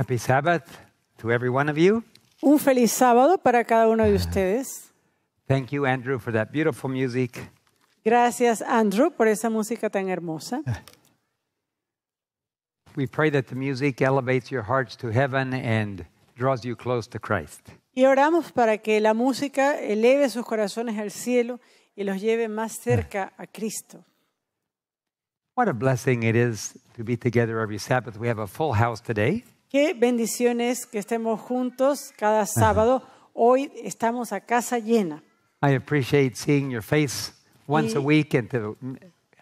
Happy Sabbath to every one of you. Un feliz sábado para cada uno de ustedes. Thank you, Andrew, for that beautiful music. Gracias, Andrew, por esa música tan hermosa. We pray that the music elevates your hearts to heaven and draws you close to Christ. Y oramos para que la música eleve sus corazones al cielo y los lleve más cerca a Cristo. What a blessing it is to be together every Sabbath. We have a full house today. Qué bendiciones que estemos juntos cada sábado. Hoy estamos a casa llena. I appreciate seeing your face once a week and to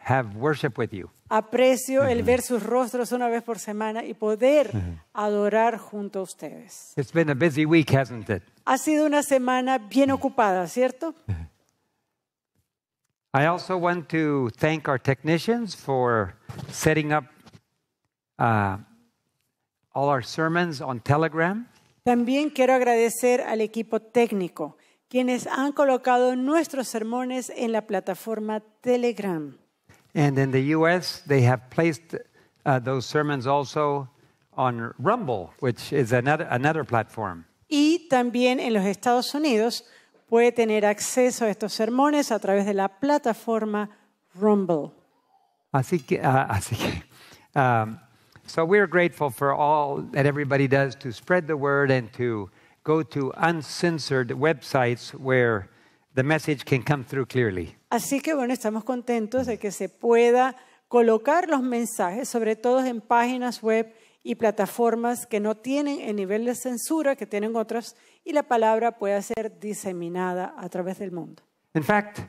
have worship with you. Aprecio el ver sus rostros una vez por semana y poder adorar junto a ustedes. It's been a busy week, hasn't it? Ha sido una semana bien ocupada, ¿cierto? I also want to thank our technicians for setting up uh, all our sermons on Telegram. También quiero agradecer al equipo técnico, quienes han colocado nuestros sermones en la plataforma Telegram. And in the US, they have placed uh, those sermons also Rumble, which is another, Y también en los Estados Unidos puede tener acceso a estos sermones a través de la plataforma Rumble. Así que, ah, um, So we're grateful for all that everybody does to spread the word and to go to uncensored websites where the message can come through clearly. Así que bueno, estamos contentos de que se pueda colocar los mensajes, sobre todo en páginas web y plataformas que no tienen el nivel de censura que tienen otras y la palabra pueda ser diseminada a través del mundo. In fact,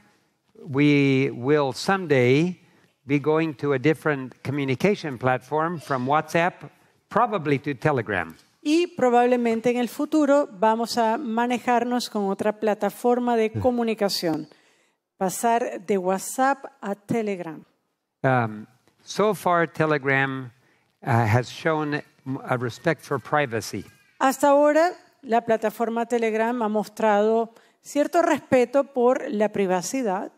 we will someday Y probablemente en el futuro vamos a manejarnos con otra plataforma de mm. comunicación, pasar de WhatsApp a Telegram. Hasta ahora, la plataforma Telegram ha mostrado cierto respeto por la privacidad.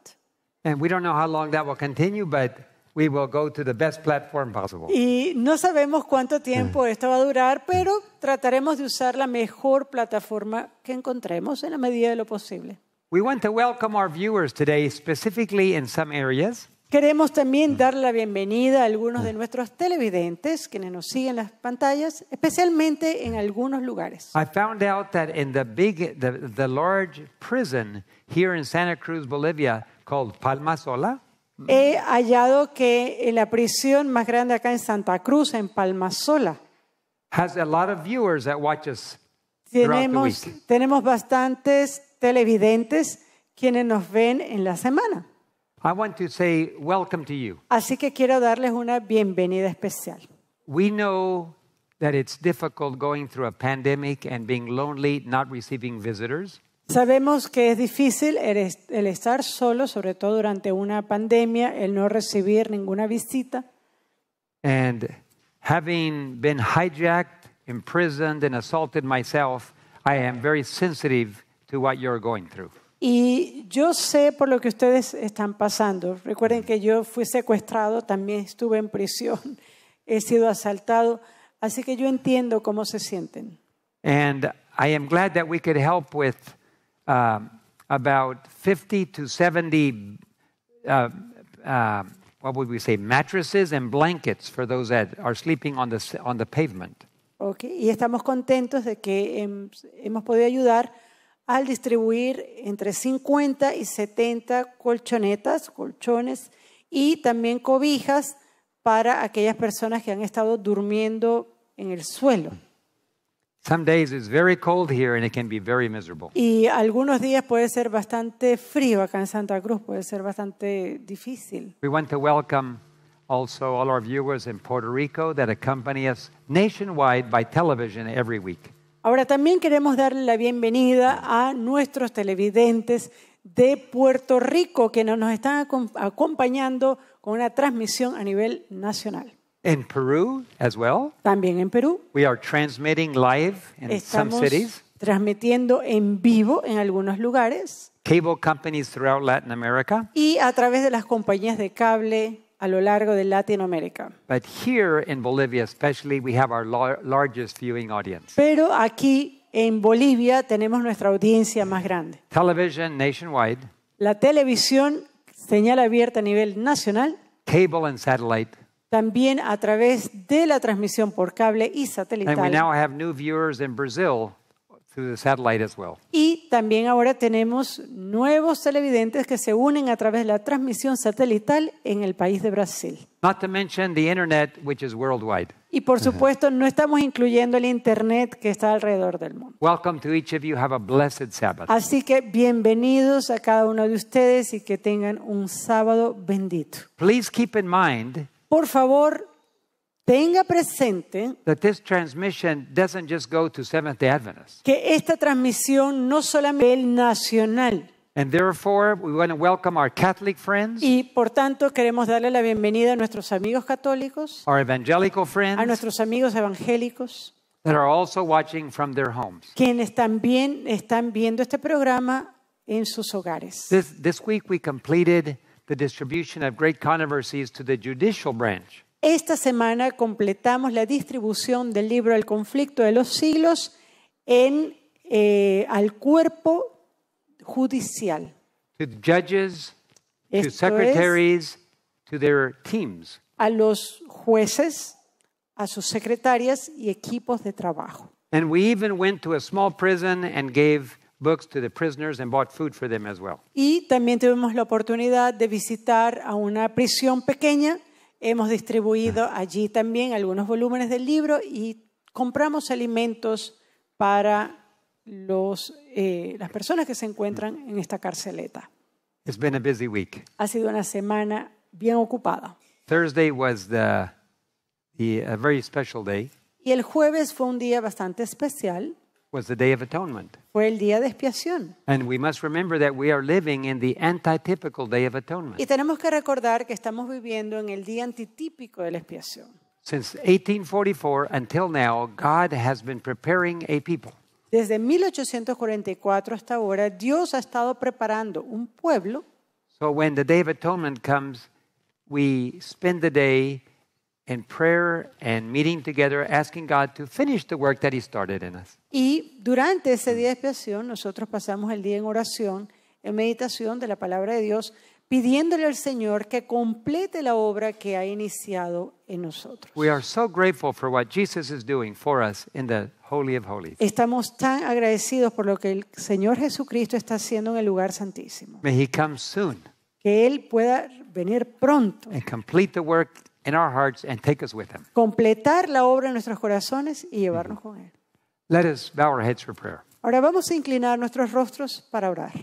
And we don't know how long that will continue, but we will go to the best platform possible. Y no sabemos cuánto tiempo mm. esto va a durar, mm. pero trataremos de usar la mejor plataforma que encontremos en la medida de lo posible. We want to welcome our viewers today, specifically in some areas. Queremos también mm. dar la bienvenida a algunos de nuestros televidentes quienes nos siguen en las pantallas, especialmente en algunos lugares. I found out that in the big, the, the large prison here in Santa Cruz, Bolivia, called He hallado que la prisión más grande acá en Santa Cruz, en Palmasola, has a lot of viewers that tenemos, tenemos bastantes televidentes quienes nos ven en la semana. Así que quiero darles una bienvenida especial. We know that it's difficult going through a pandemic and being lonely, not receiving visitors. Sabemos que es difícil el estar solo, sobre todo durante una pandemia, el no recibir ninguna visita. Y yo sé por lo que ustedes están pasando. Recuerden que yo fui secuestrado, también estuve en prisión, he sido asaltado, así que yo entiendo cómo se sienten. And I am glad that we could help Um, about 50 to 70, uh, uh, mattresses and blankets for those that are sleeping on the, pavement. Okay. Y estamos contentos de que hemos podido ayudar al distribuir entre 50 y 70 colchonetas, colchones y también cobijas para aquellas personas que han estado durmiendo en el suelo miserable. Y algunos días puede ser bastante frío acá en Santa Cruz, puede ser bastante difícil. We want to welcome also all our viewers in Puerto Rico that accompany us nationwide by television every week. Ahora también queremos darle la bienvenida a nuestros televidentes de Puerto Rico que nos están acompañando con una transmisión a nivel nacional. In Peru as well. También en Perú. We are transmitting live in Estamos some cities. transmitiendo en vivo en algunos lugares. Cable companies throughout Latin America. Y a través de las compañías de cable a lo largo de Latinoamérica. But here in Bolivia especially we have our largest viewing audience. Pero aquí en Bolivia tenemos nuestra audiencia más grande. Television nationwide. La televisión señal abierta a nivel nacional. Cable and satellite también a través de la transmisión por cable y satelital. Y también ahora tenemos nuevos televidentes que se unen a través de la transmisión satelital en el país de Brasil. Y por supuesto, no estamos incluyendo el internet que está alrededor del mundo. Así que bienvenidos a cada uno de ustedes y que tengan un sábado bendito. Please keep en mind por favor, tenga presente que esta transmisión no solamente es nacional. y por tanto queremos darle la bienvenida a nuestros amigos católicos, a nuestros amigos evangélicos, quienes también están viendo este programa en sus hogares. this week the distribution of great controversies to the judicial branch. Esta semana completamos la distribución del libro El conflicto de los siglos en, eh, al cuerpo judicial. To the judges, Esto to secretaries, to their teams. A los jueces, a sus secretarias y equipos de trabajo. And we even went to a small prison and gave Y también tuvimos la oportunidad de visitar a una prisión pequeña. Hemos distribuido allí también algunos volúmenes del libro y compramos alimentos para los, eh, las personas que se encuentran en esta carceleta. Ha sido una semana bien ocupada. Y el jueves fue un día bastante especial was the Day of Atonement. Fue el día de expiación. And we must remember that we are living in the antitypical Day of Atonement. Y tenemos que recordar que estamos viviendo en el día antitípico de la expiación. Since 1844 until now, God has been preparing a people. Desde 1844 hasta ahora, Dios ha estado preparando un pueblo. So when the Day of Atonement comes, we spend the day prayer meeting together, asking God to finish the work that He started in us. Y durante ese día de expiación, nosotros pasamos el día en oración, en meditación de la palabra de Dios, pidiéndole al Señor que complete la obra que ha iniciado en nosotros. We are so grateful for what Jesus is doing for us in the Holy of Holies. Estamos tan agradecidos por lo que el Señor Jesucristo está haciendo en el lugar santísimo. May He come soon. Que Él pueda venir pronto. And complete the work in our hearts and take us with him. Completar la obra en nuestros corazones y mm-hmm. llevarnos con él. Let us bow our heads for prayer. Ahora vamos a inclinar nuestros rostros para orar.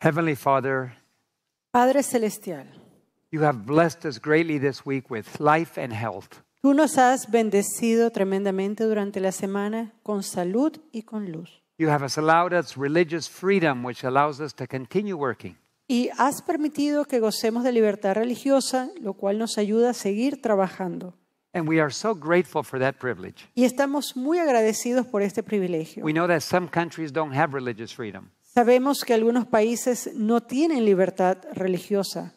Heavenly Father, Padre celestial, you have blessed us greatly this week with life and health. Tú nos has bendecido tremendamente durante la semana con salud y con luz. You have allowed us religious freedom which allows us to continue working. y has permitido que gocemos de libertad religiosa, lo cual nos ayuda a seguir trabajando. Y estamos muy agradecidos por este privilegio. Sabemos que algunos países no tienen libertad religiosa.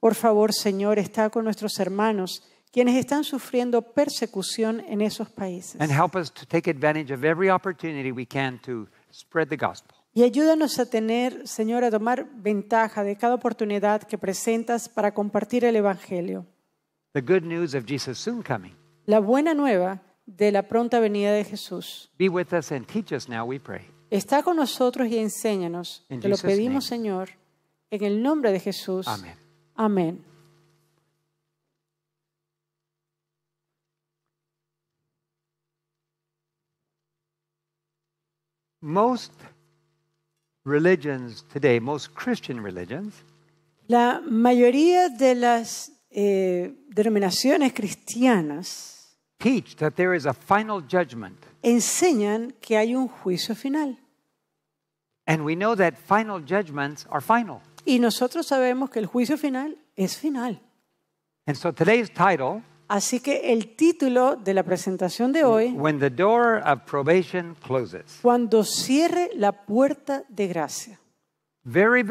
Por favor, Señor, está con nuestros hermanos quienes están sufriendo persecución en esos países. And help us to take advantage of every opportunity we can to y ayúdanos a tener, Señor, a tomar ventaja de cada oportunidad que presentas para compartir el Evangelio. La buena nueva de la pronta venida de Jesús. Está con nosotros y enséñanos. Te lo pedimos, Señor, en el nombre de Jesús. Amén. Amén. Most religions today, most Christian religions, la mayoría de las eh, denominaciones cristianas teach that there is a final judgment. enseñan que hay un juicio final. And we know that final judgments are final. Y nosotros sabemos que el juicio final es final. And so today's title Así que el título de la presentación de hoy, When cuando cierre la puerta de gracia. Muy,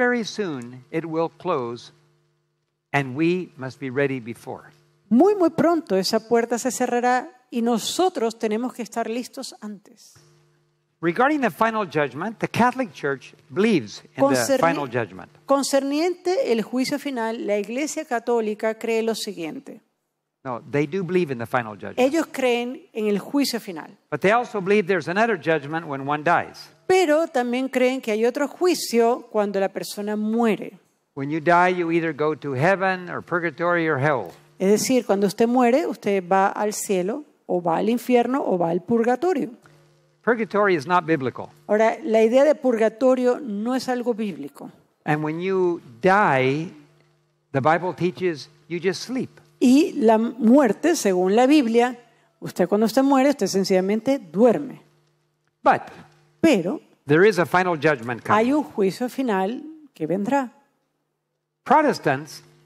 muy pronto esa puerta se cerrará y nosotros tenemos que estar listos antes. Concerniente el juicio final, la Iglesia Católica cree lo siguiente. No, they do believe in the final judgment. Ellos creen en el juicio final. But they also believe there's another judgment when one dies. Pero también creen que hay otro juicio cuando la persona muere. When you die, you either go to heaven or purgatory or hell. Es decir, cuando usted muere, usted va al cielo o va al infierno o va al purgatorio. Purgatory is not biblical. Ahora, la idea de purgatorio no es algo bíblico. And when you die, the Bible teaches you just sleep. Y la muerte, según la Biblia, usted cuando usted muere, usted sencillamente duerme. Pero hay un juicio final que vendrá.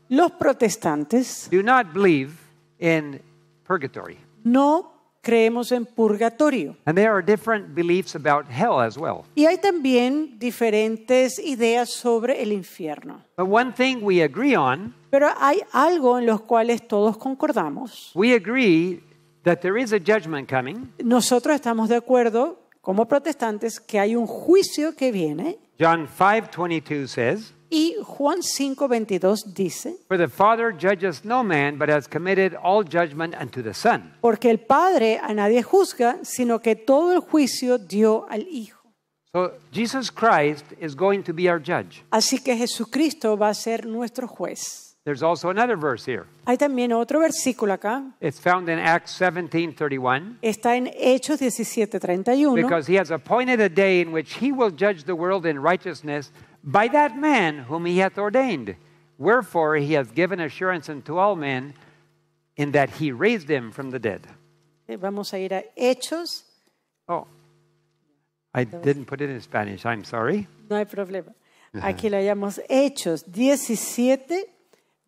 Los protestantes no creemos en purgatorio. Y hay también diferentes ideas sobre el infierno. But one thing we agree on pero hay algo en los cuales todos concordamos. We Nosotros estamos de acuerdo como protestantes que hay un juicio que viene. John 5:22 y Juan 5:22 dice, Porque el Padre a nadie juzga, sino que todo el juicio dio al Hijo. Así que Jesucristo va a ser nuestro juez. There's also another verse here. Hay también otro versículo acá. It's found in Acts 17:31. Está en Hechos 17:31. Because he has appointed a day in which he will judge the world in righteousness by that man whom he hath ordained. Wherefore he hath given assurance unto all men in that he raised him from the dead. Eh, vamos a ir a Hechos. Oh. I didn't put it in Spanish. I'm sorry. No hay problema. Aquí lo llamamos Hechos 17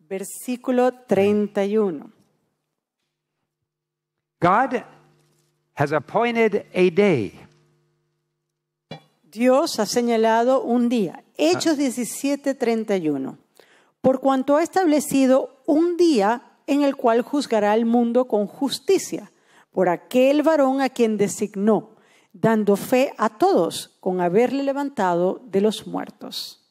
versículo 31. God has appointed a day. Dios ha señalado un día. Ah. Hechos 17:31. Por cuanto ha establecido un día en el cual juzgará al mundo con justicia, por aquel varón a quien designó, dando fe a todos con haberle levantado de los muertos.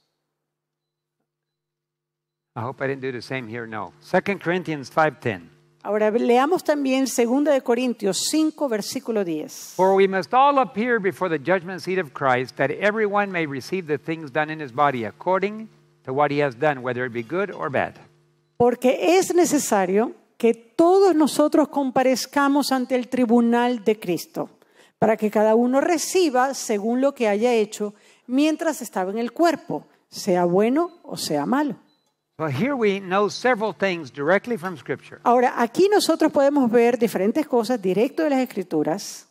I hope I didn't do the same here, no. 2 Corinthians 5:10. Ahora leamos también 2 de Corintios 5 versículo 10. For we must all appear before the judgment seat of Christ that everyone may receive the things done in his body according to what he has done, whether it be good or bad. Porque es necesario que todos nosotros comparezcamos ante el tribunal de Cristo, para que cada uno reciba según lo que haya hecho mientras estaba en el cuerpo, sea bueno o sea malo. Ahora, aquí nosotros podemos ver diferentes cosas directo de las Escrituras.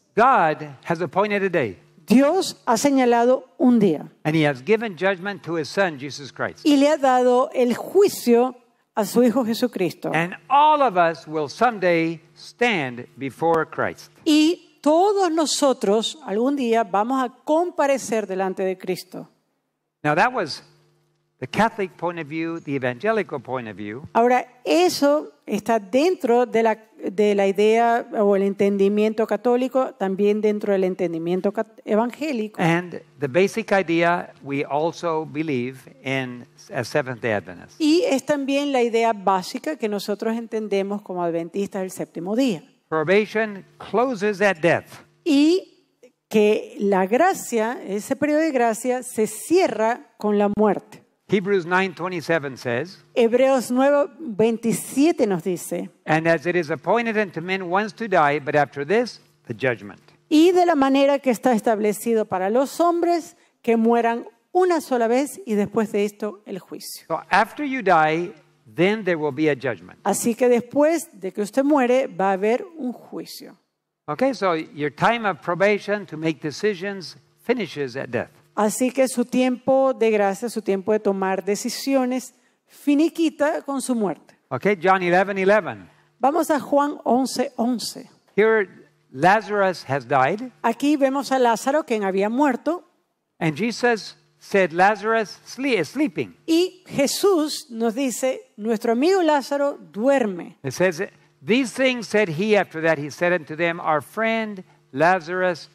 Dios ha señalado un día. Y le ha dado el juicio a su Hijo Jesucristo. Y todos nosotros algún día vamos a comparecer delante de Cristo. Now that was The Ahora, eso está dentro de la, de la idea o el entendimiento católico, también dentro del entendimiento evangélico. And the basic idea we also believe in Seventh-day Y es también la idea básica que nosotros entendemos como adventistas del séptimo día. Probation closes at death. Y que la gracia, ese periodo de gracia, se cierra con la muerte. Hebrews 9:27 says. Hebreos 9:27 nos dice. And as it is appointed unto men once to die, but after this the judgment. Y de la manera que está establecido para los hombres que mueran una sola vez y después de esto el juicio. So after you die, then there will be a judgment. Así que después de que usted muere va a haber un juicio. Okay, so your time of probation to make decisions finishes at death. Así que su tiempo de gracia, su tiempo de tomar decisiones, finiquita con su muerte. Okay, John 11, 11. Vamos a Juan 11, 11. Here, Lazarus has died. Aquí vemos a Lázaro quien había muerto. And Jesus said, Lazarus is sleeping. Y Jesús nos dice, nuestro amigo Lázaro duerme. It says, these things said he after that, he said unto them, our friend Lazarus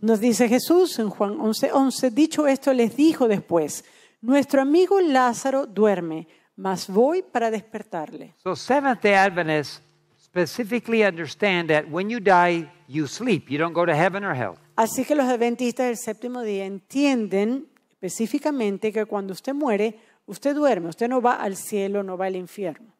nos dice Jesús en Juan 11:11, dicho esto les dijo después, nuestro amigo Lázaro duerme, mas voy para despertarle. So seventh Adventists specifically understand that when you die, you sleep. You don't go to heaven or hell. Así que los adventistas del séptimo día entienden específicamente que cuando usted muere, usted duerme, usted no va al cielo, no va al infierno.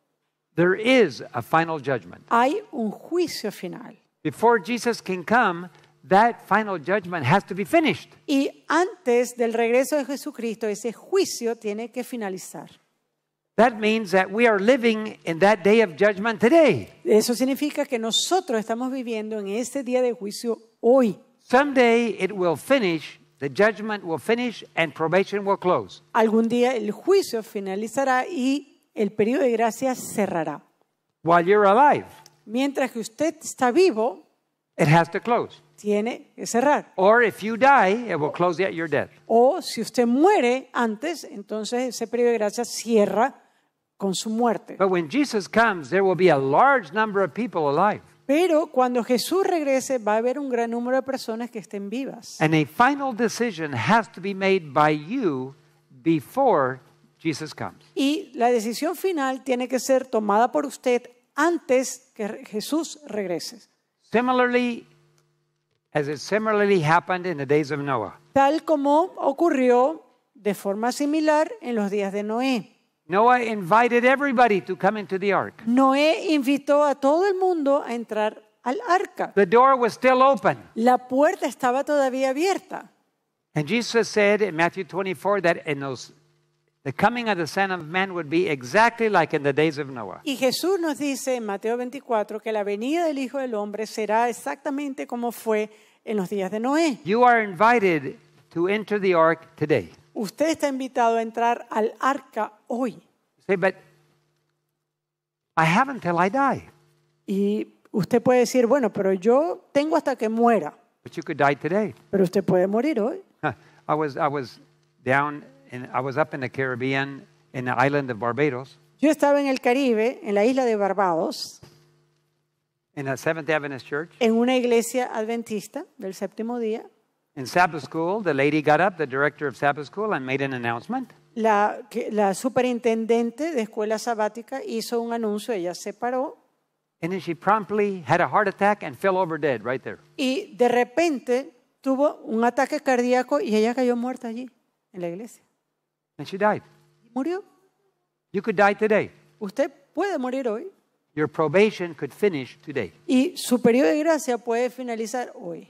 There is a final judgment. Hay un juicio final. Before Jesus can come, that final judgment has to be finished. Y antes del regreso de Jesucristo, ese juicio tiene que finalizar. That means that we are living in that day of judgment today. Eso significa que nosotros estamos viviendo en este día de juicio hoy. Someday it will finish, the judgment will finish and probation will close. Algún día el juicio finalizará y el periodo de gracia cerrará. While you're alive mientras que usted está vivo, tiene que cerrar. O si usted muere antes, entonces ese periodo de gracia cierra con su muerte. Pero cuando Jesús regrese va a haber un gran número de personas que estén vivas. Y la decisión final tiene que ser tomada por usted antes que Jesús regrese. Similarly, as it similarly happened in the days of Noah. Tal como ocurrió de forma similar en los días de Noé. Noah invited everybody to come into the ark. Noé invitó a todo el mundo a entrar al arca. The door was still open. La puerta estaba todavía abierta. And Jesus said in Matthew 24 that in those The coming of the Son of Man would be exactly like in the days Y Jesús nos dice en Mateo 24 que la venida del Hijo del Hombre será exactamente como fue en los días de Noé. You are invited to enter the ark today. Usted está invitado a entrar al arca hoy. I I die. Y usted puede decir, bueno, pero yo tengo hasta que muera. Pero usted puede morir hoy. I was I was down in, I was up in the Caribbean in the island of Barbados. Yo estaba en el Caribe, en la isla de Barbados, in a Seventh Adventist church. en una iglesia adventista del séptimo día. In Sabbath school, the lady got up, the director of Sabbath school, and made an announcement. La, la superintendente de escuela sabática hizo un anuncio, ella se paró And then she promptly had a heart attack and fell over dead right there. y de repente tuvo un ataque cardíaco y ella cayó muerta allí, en la iglesia. And she died. Murió. You could die today. Usted puede morir hoy. Your probation could finish today. Y su periodo de gracia puede finalizar hoy.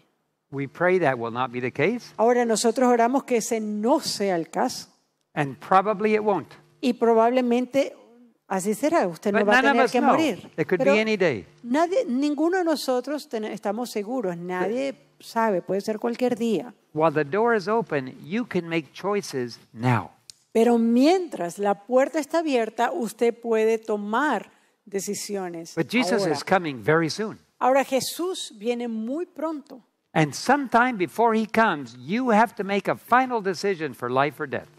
We pray that will not be the case. Ahora nosotros oramos que ese no sea el caso. And probably it won't. Y probablemente así será. Usted no va a tener que morir. Pero any day. Nadie, ninguno de nosotros estamos seguros. Nadie sabe. Puede ser cualquier día. While the door is open, you can make choices now. Pero mientras la puerta está abierta, usted puede tomar decisiones. ahora. Ahora Jesús viene muy pronto. sometime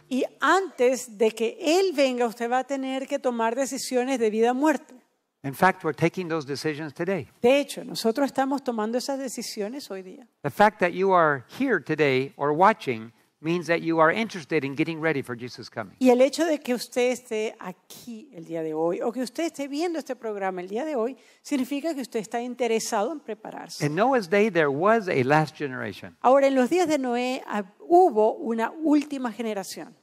Y antes de que él venga, usted va a tener que tomar decisiones de vida o muerte. fact, De hecho, nosotros estamos tomando esas decisiones hoy día. The fact that you are here today or watching y el hecho de que usted esté aquí el día de hoy o que usted esté viendo este programa el día de hoy significa que usted está interesado en prepararse. Ahora en los días de Noé hubo una última generación.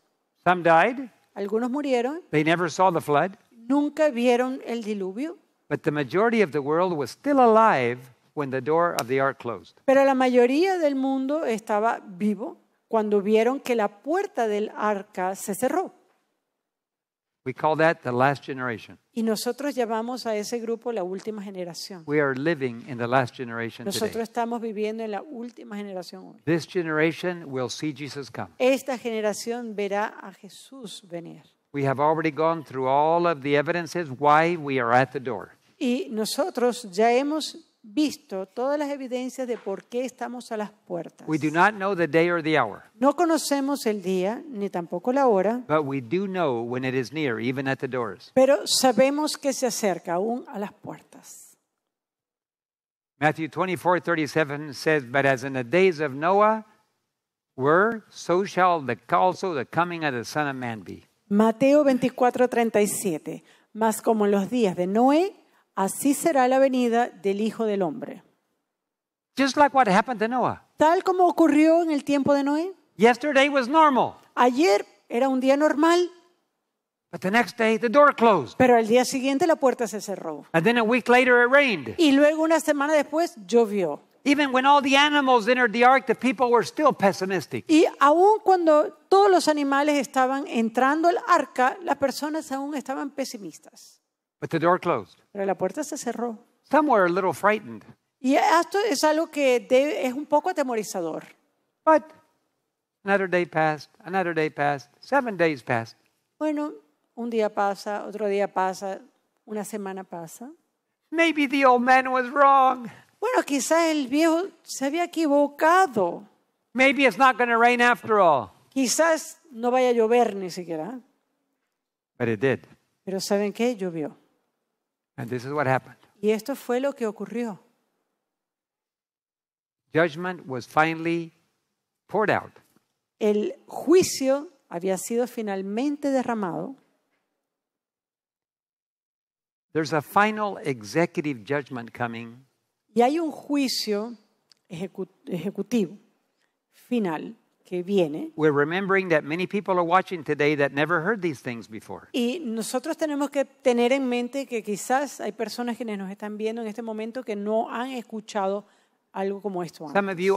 Algunos murieron. Nunca vieron el diluvio. Pero la mayoría del mundo estaba vivo cuando vieron que la puerta del arca se cerró. Y nosotros llamamos a ese grupo la última generación. nosotros estamos viviendo en la última generación hoy. Esta generación verá a Jesús venir. Y nosotros ya hemos visto todas las evidencias de por qué estamos a las puertas. We do not know the day or the hour, No conocemos el día ni tampoco la hora, but we do know when it is near, even at the doors. pero sabemos que se acerca aún a las puertas. Matthew 24:37 says, But as in the days of Noah were, so shall the, also the coming of the Son of Man be. Mateo 24:37. Mas como en los días de Noé Así será la venida del Hijo del Hombre. Just like what happened to Noah. Tal como ocurrió en el tiempo de Noé. Yesterday was normal. Ayer era un día normal. But the next day the door closed. Pero al día siguiente la puerta se cerró. And then a week later it rained. Y luego una semana después llovió. Even when all the animals entered the ark, the people were still pessimistic. Y aun cuando todos los animales estaban entrando al arca, las personas aún estaban pesimistas. But the door closed. Pero la puerta se cerró. Some were a little frightened. Y esto es algo que es un poco atemorizador. But another day passed, another day passed, seven days passed. Bueno, un día pasa, otro día pasa, una semana pasa. Maybe the old man was wrong. Bueno, quizá el viejo se había equivocado. Maybe it's not going to rain after all. Quizás no vaya a llover ni siquiera. But it did. Pero ¿saben qué? Llovió. And this is what happened. Y esto fue lo que ocurrió. Judgment was finally poured out. El juicio había sido finalmente derramado. There's a final executive judgment coming. Y hay un juicio ejecu- ejecutivo final que viene. Y nosotros tenemos que tener en mente que quizás hay personas que nos están viendo en este momento que no han escuchado algo como esto antes.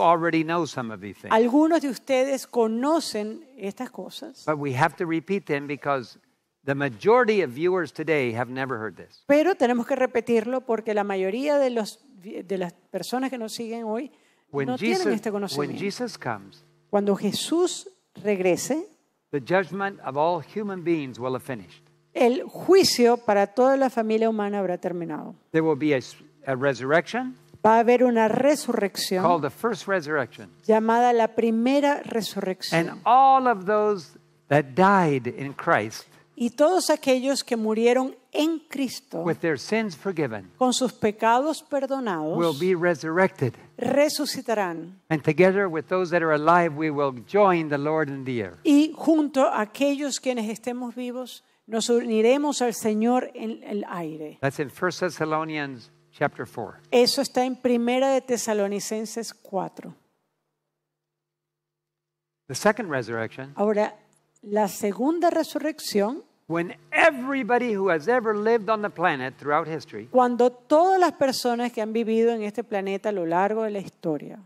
Algunos de ustedes conocen estas cosas. Pero tenemos que repetirlo porque la mayoría de, los, de las personas que nos siguen hoy no tienen este conocimiento. Cuando Jesús regrese, el juicio para toda la familia humana habrá terminado. va a haber una resurrección llamada la primera resurrección. y todos aquellos que murieron en Cristo con sus pecados perdonados will be resucitarán. And together with those that are alive, we will join the Lord in the air. Y junto a aquellos quienes estemos vivos, nos uniremos al Señor en el aire. That's in 1 Thessalonians chapter 4. Eso está en Primera de Tesalonicenses 4. The second resurrection Ahora, la segunda resurrección cuando todas las personas que han vivido en este planeta a lo largo de la historia,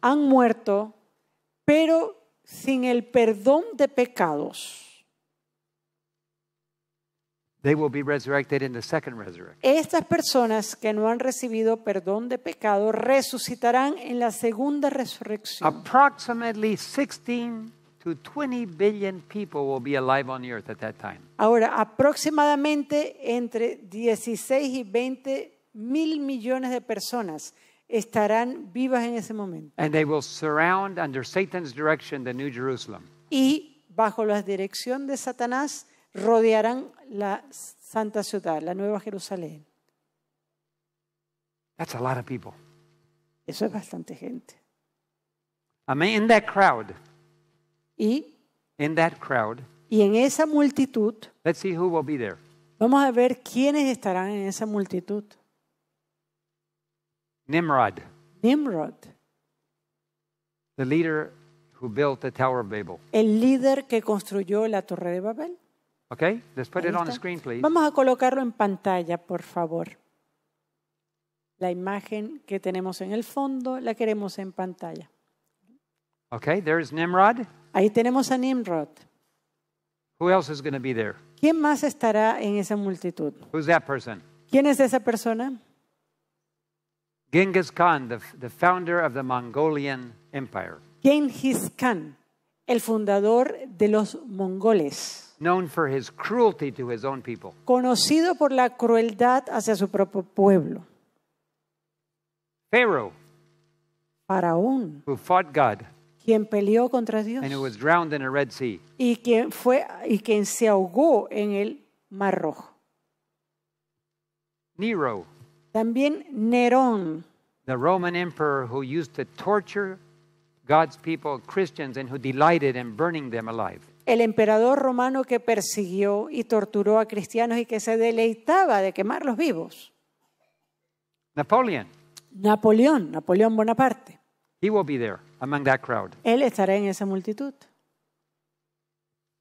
han muerto, pero sin el perdón de pecados. Estas personas que no han recibido perdón de pecado resucitarán en la segunda resurrección. Approximately 16 20 billion people will be alive on earth at that time. Ahora, aproximadamente entre 16 y 20 mil millones de personas estarán vivas en ese momento. And they will surround under Satan's direction the New Jerusalem. Y bajo la dirección de Satanás rodearán la santa ciudad, la Nueva Jerusalén. That's a lot of people. Eso es bastante gente. I mean, in that crowd. Y en esa multitud, Vamos a ver quiénes estarán en esa multitud. Nimrod. Nimrod. El líder que construyó la Torre de Babel. Okay, let's put it on screen, please. Vamos a colocarlo en pantalla, por favor. La imagen que tenemos en el fondo la queremos en pantalla. Okay, is Nimrod. Ahí tenemos a Nimrod. Who else is going to be there? ¿Quién más estará en esa multitud? Who's that person? ¿Quién es esa persona? Genghis Khan, the, the founder of the Mongolian Empire. Genghis Khan, el fundador de los mongoles. Known for his cruelty to his own people. Conocido por la crueldad hacia su propio pueblo. Pharaoh. Faraón. Who fought God quien peleó contra Dios and was drowned in a Red Sea. y quien fue y quien se ahogó en el Mar Rojo. Nero, También Nerón, the Roman emperor who used to torture God's people, Christians, and who delighted in burning them alive. el emperador romano que persiguió y torturó a cristianos y que se deleitaba de quemarlos vivos. Napoleon, Napoleón, Napoleón Bonaparte, he will be there among that crowd. Él estará en esa multitud.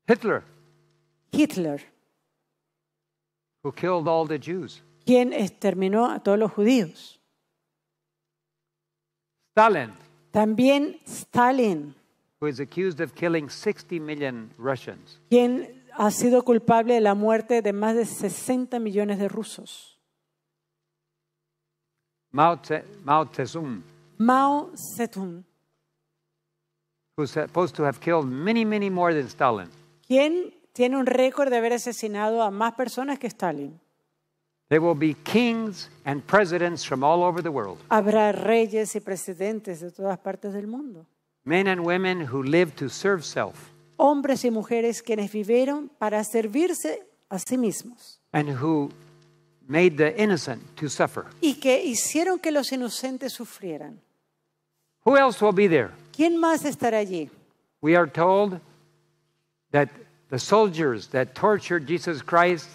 Hitler, Hitler, who killed all the Jews. quien exterminó a todos los judíos. Stalin, También Stalin, who is accused of killing 60 million Russians. quien ha sido culpable de la muerte de más de 60 millones de rusos. Mao, Tse- Mao Tse-tung, ¿Quién tiene un récord de haber asesinado a más personas que Stalin? Habrá reyes y presidentes de todas partes del mundo. Hombres y mujeres quienes vivieron para servirse a sí mismos. Y que hicieron que los inocentes sufrieran. Who else will be there? ¿Quién más estará allí? We are told that the soldiers that tortured Jesus Christ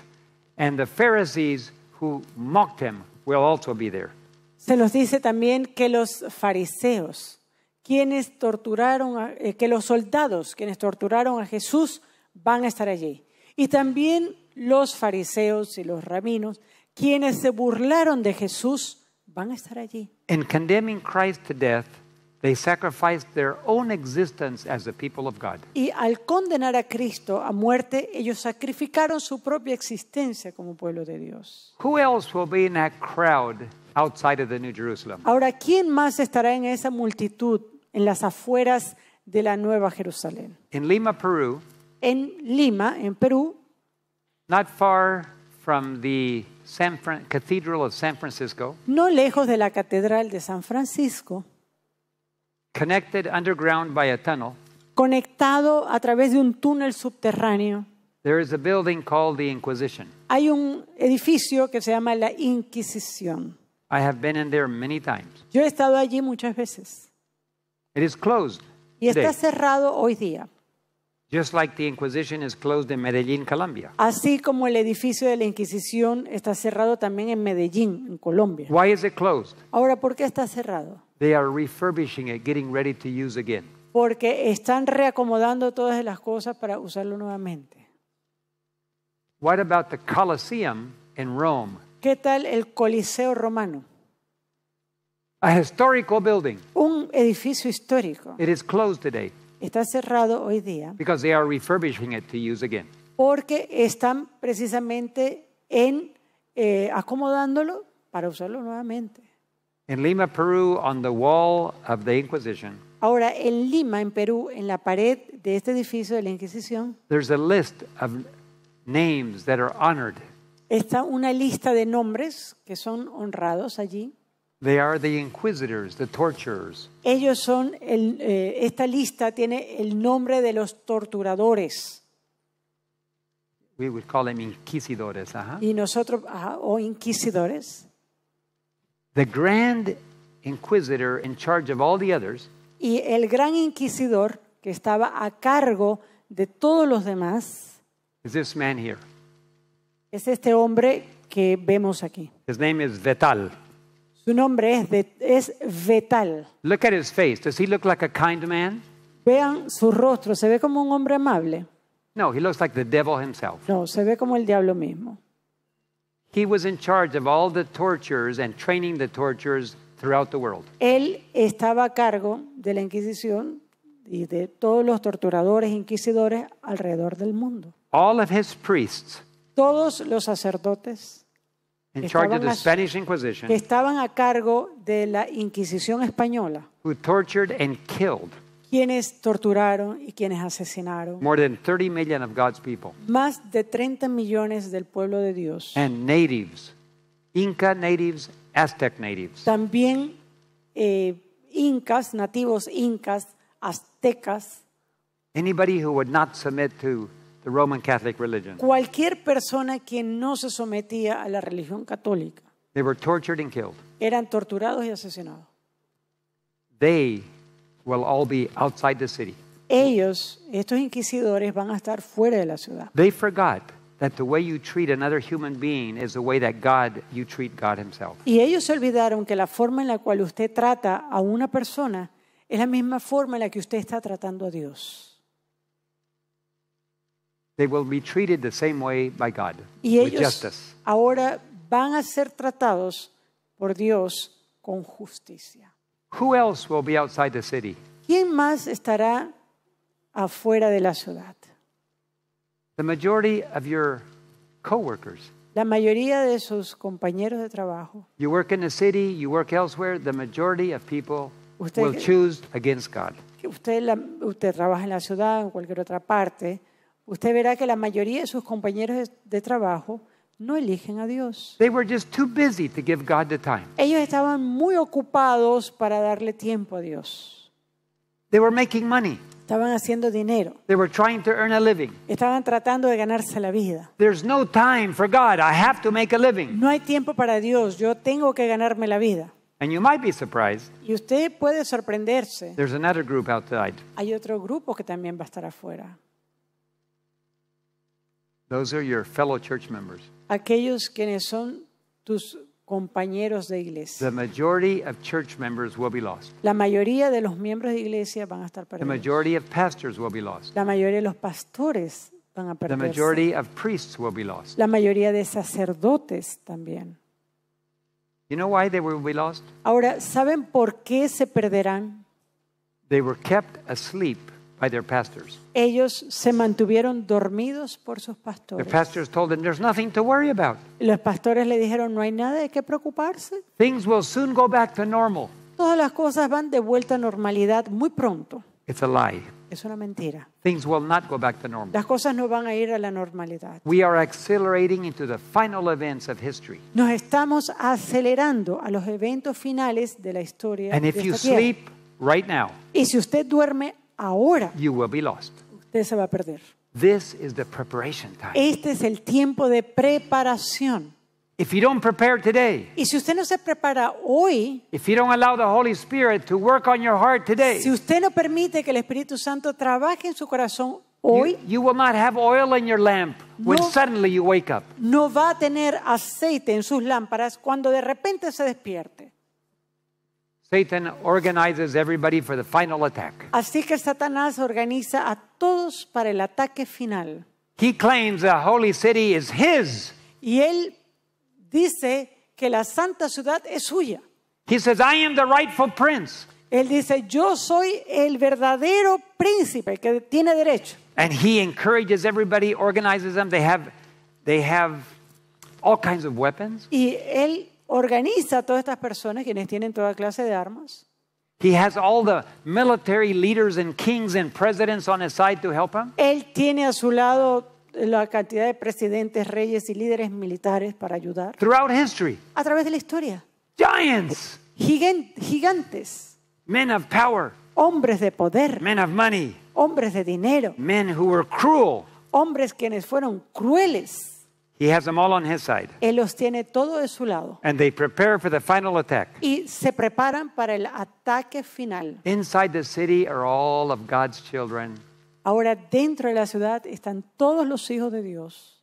and the Pharisees who mocked him will also be there. Se nos dice también que los fariseos, quienes torturaron, a, eh, que los soldados, quienes torturaron a Jesús, van a estar allí. Y también los fariseos y los rabinos, quienes se burlaron de Jesús, van a estar allí. In condemning Christ to death, They sacrificed their own existence as the people of God. Y al condenar a Cristo a muerte, ellos sacrificaron su propia existencia como pueblo de Dios. Who else will be in that crowd outside of the New Jerusalem? Ahora, ¿quién más estará en esa multitud en las afueras de la Nueva Jerusalén? In Lima, Peru. En Lima, en Perú. Not far from the San Fran Cathedral of San Francisco. No lejos de la Catedral de San Francisco connected underground by a tunnel, conectado a través de un túnel subterráneo. Hay un edificio que se llama la Inquisición. I have been in there many times. Yo he estado allí muchas veces. It is closed y está cerrado hoy día. Just like the Inquisition is closed in Medellín, Colombia. Así como el edificio de la Inquisición está cerrado también en Medellín, en Colombia. Why is it closed? Ahora, ¿por qué está cerrado? They are refurbishing it, getting ready to use again. Porque están reacomodando todas las cosas para usarlo nuevamente. What about the Colosseum in Rome? ¿Qué tal el Coliseo romano? A historical building. Un edificio histórico. It is closed today está cerrado hoy día porque están precisamente en eh, acomodándolo para usarlo nuevamente. Lima, Ahora, en Lima, en Perú, en la pared de este edificio de la Inquisición, está una lista de nombres que son honrados allí. They are the inquisitors, the torturers. Ellos son el, eh, esta lista tiene el nombre de los torturadores. We would call them inquisidores, ajá. Y nosotros ajá, o inquisidores. The grand inquisitor in charge of all the others. Y el gran inquisidor que estaba a cargo de todos los demás. Is this man here? Es este hombre que vemos aquí. His name is Vetal. Su nombre es, de, es vetal. Look at his face. Does he look like a kind man? Vean su rostro. ¿Se ve como un hombre amable? No, he looks like the devil himself. No, se ve como el diablo mismo. He was in charge of all the torturers and training the torturers throughout the world. Él estaba a cargo de la Inquisición y de todos los torturadores e inquisidores alrededor del mundo. All of his priests. Todos los sacerdotes in charge of the Spanish Inquisition, que estaban a cargo de la Inquisición española, who tortured and killed quienes torturaron y quienes asesinaron more than 30 million of God's people más de 30 millones del pueblo de Dios, and natives, Inca natives, Aztec natives. también eh, incas, nativos incas, aztecas, Anybody who would not submit to Cualquier persona que no se sometía a la religión católica eran torturados y asesinados. Ellos, estos inquisidores, van a estar fuera de la ciudad. Y ellos se olvidaron que la forma en la cual usted trata a una persona es la misma forma en la que usted está tratando a Dios. They will be treated the same way by God, y ellos with justice. ahora van a ser tratados por Dios con justicia. Who else will be outside the city? ¿Quién más estará afuera de la ciudad? The majority of your coworkers. La mayoría de sus compañeros de trabajo. You work in the city, you work elsewhere, the majority of people usted, will choose against God. Usted, la, usted trabaja en la ciudad, o en cualquier otra parte, usted verá que la mayoría de sus compañeros de trabajo no eligen a Dios. Ellos estaban muy ocupados para darle tiempo a Dios. Estaban haciendo dinero. Estaban tratando de ganarse la vida. no hay tiempo para Dios. Yo tengo que ganarme la vida. Y usted puede sorprenderse. Hay otro grupo que también va a estar afuera. Those are your fellow church members. Aquellos quienes son tus compañeros de iglesia. The majority of church members will be lost. La mayoría de los miembros de iglesia van a estar perdidos. The majority of pastors will be lost. La mayoría de los pastores van a perderse. The majority of priests will be lost. La mayoría de sacerdotes también. You know why they will be lost? Ahora, ¿saben por qué se perderán? They were kept asleep pastors. Ellos se mantuvieron dormidos por sus pastores. Los pastores le dijeron no hay nada de qué preocuparse. Todas las cosas van de vuelta a normalidad muy pronto. Es una mentira. Las cosas no van a ir a la normalidad. Nos estamos acelerando a los eventos finales de la historia Y si usted duerme ahora usted se va a perder. This is the preparation time. Este es el tiempo de preparación. If you don't prepare today, y si usted no se prepara hoy, si usted no permite que el Espíritu Santo trabaje en su corazón hoy, No va a tener aceite en sus lámparas cuando de repente se despierte. Satan organizes everybody for the final attack. Así que Satanás organiza a todos para el ataque final. He claims the holy city is his. Y él dice que la santa ciudad es suya. He says, I am the rightful prince. Él dice, yo soy el verdadero príncipe que tiene derecho. And he encourages everybody, organizes them. They have, they have all kinds of weapons. Y él organiza a todas estas personas quienes tienen toda clase de armas. Él tiene a su lado la cantidad de presidentes, reyes y líderes militares para ayudar. A través de la historia. gigantes. Men of power. Hombres de poder. Men of money. Hombres de dinero. Men who were cruel. Hombres quienes fueron crueles. Él los tiene todos de su lado. Y se preparan para el ataque final. Ahora dentro de la ciudad están todos los hijos de Dios.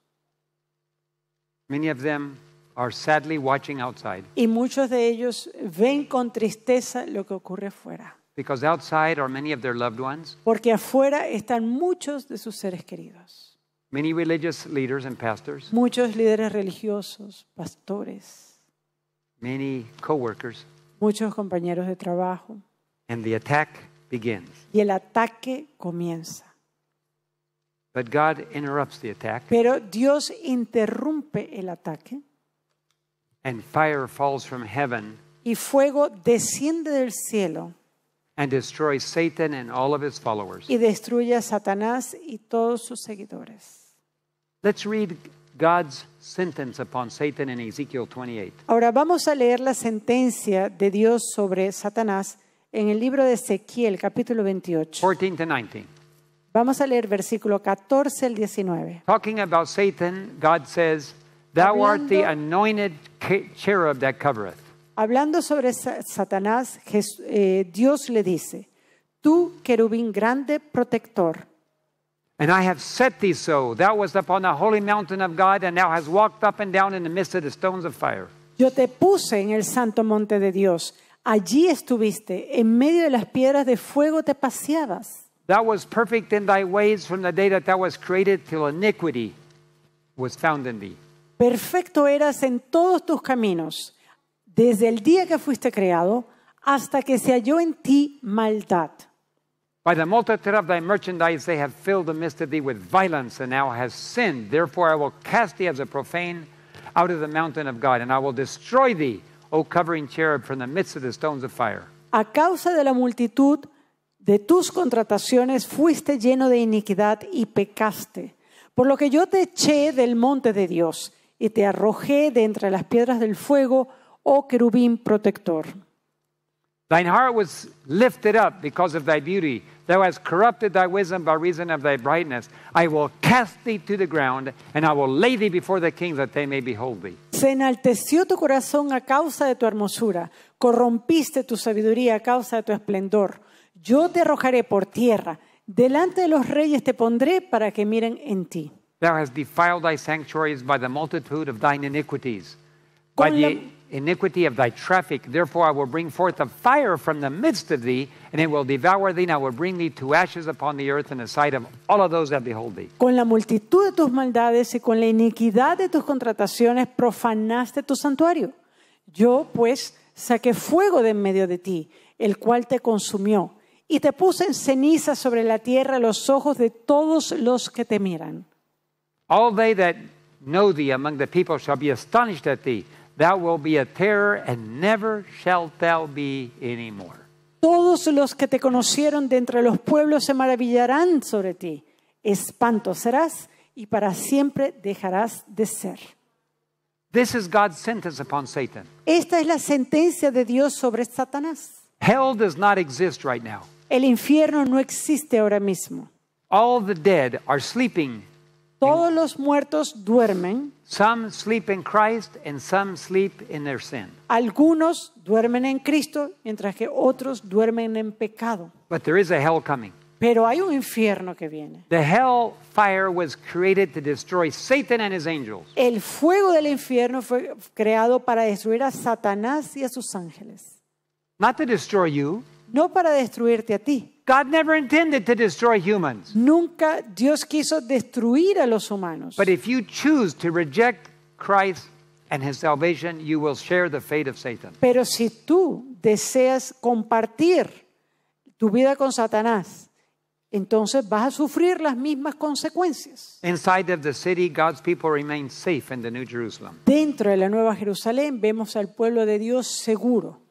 Y muchos de ellos ven con tristeza lo que ocurre afuera. Porque afuera están muchos de sus seres queridos muchos líderes religiosos, pastores, many coworkers, muchos compañeros de trabajo. Y el ataque comienza. Pero Dios interrumpe el ataque. Y fuego desciende del cielo. Y destruye a Satanás y todos sus seguidores. Let's read God's sentence upon Satan in Ezekiel 28. Ahora vamos a leer la sentencia de Dios sobre Satanás en el libro de Ezequiel, capítulo 28. 14 19. Vamos a leer versículo 14 al 19. Talking about Satan, God says, Thou art the anointed cherub that covereth. Hablando sobre Satanás, eh, Dios le dice, Tú, querubín grande protector. And I have set thee so. Thou wast upon the holy mountain of God, and thou hast walked up and down in the midst of the stones of fire. Yo te puse en el santo monte de Dios. Allí estuviste, en medio de las piedras de fuego te paseabas. Thou was perfect in thy ways from the day that thou was created till iniquity was found in thee. Perfecto eras en todos tus caminos, desde el día que fuiste creado hasta que se halló en ti maldad. By the multitude of thy merchandise they have filled the midst of thee with violence, and thou hast sinned. Therefore I will cast thee as a profane out of the mountain of God, and I will destroy thee, O covering cherub, from the midst of the stones of fire. A causa de la multitud de tus contrataciones fuiste lleno de iniquidad y pecaste. Por lo que yo te eché del monte de Dios y te arrojé de entre las piedras del fuego, oh querubín protector. Thine heart was lifted up because of thy beauty. Thou hast corrupted thy wisdom by reason of thy brightness. I will cast thee to the ground, and I will lay thee before the kings that they may behold thee. Se enalteció tu corazón a causa de tu hermosura, corrompiste tu sabiduría a causa de tu esplendor. Yo te arrojaré por tierra, delante de los reyes te pondré para que miren en ti. Thou hast defiled thy sanctuaries by the multitude of thine iniquities. By the iniquity of thy traffic. Therefore, I will bring forth a fire from the midst of thee, and it will devour thee, and I will bring thee to ashes upon the earth in the sight of all of those that behold thee. Con la multitud de tus maldades y con la iniquidad de tus contrataciones profanaste tu santuario. Yo, pues, saqué fuego de en medio de ti, el cual te consumió, y te puse en ceniza sobre la tierra los ojos de todos los que te miran. All they that know thee among the people shall be astonished at thee terror Todos los que te conocieron de entre los pueblos se maravillarán sobre ti. Espanto serás y para siempre dejarás de ser. This is God's sentence upon Satan. Esta es la sentencia de Dios sobre Satanás. Hell does not exist right now. El infierno no existe ahora mismo. All the dead are sleeping. Todos los muertos duermen. Some sleep in Christ and some sleep in their sin. Algunos duermen en Cristo, mientras que otros duermen en pecado. But there is a hell coming. Pero hay un infierno que viene. The hell fire was created to destroy Satan and his angels. El fuego del infierno fue creado para destruir a Satanás y a sus ángeles. Not to destroy you. No para destruirte a ti. God never intended to destroy humans. Nunca Dios quiso destruir a los humanos. But if you choose to reject Christ and his salvation, you will share the fate of Satan. Pero si tú deseas compartir tu vida con Satanás, entonces vas a sufrir las mismas consecuencias. Inside of the city, God's people remain safe in the New Jerusalem. Dentro de la Nueva Jerusalén vemos al pueblo de Dios seguro.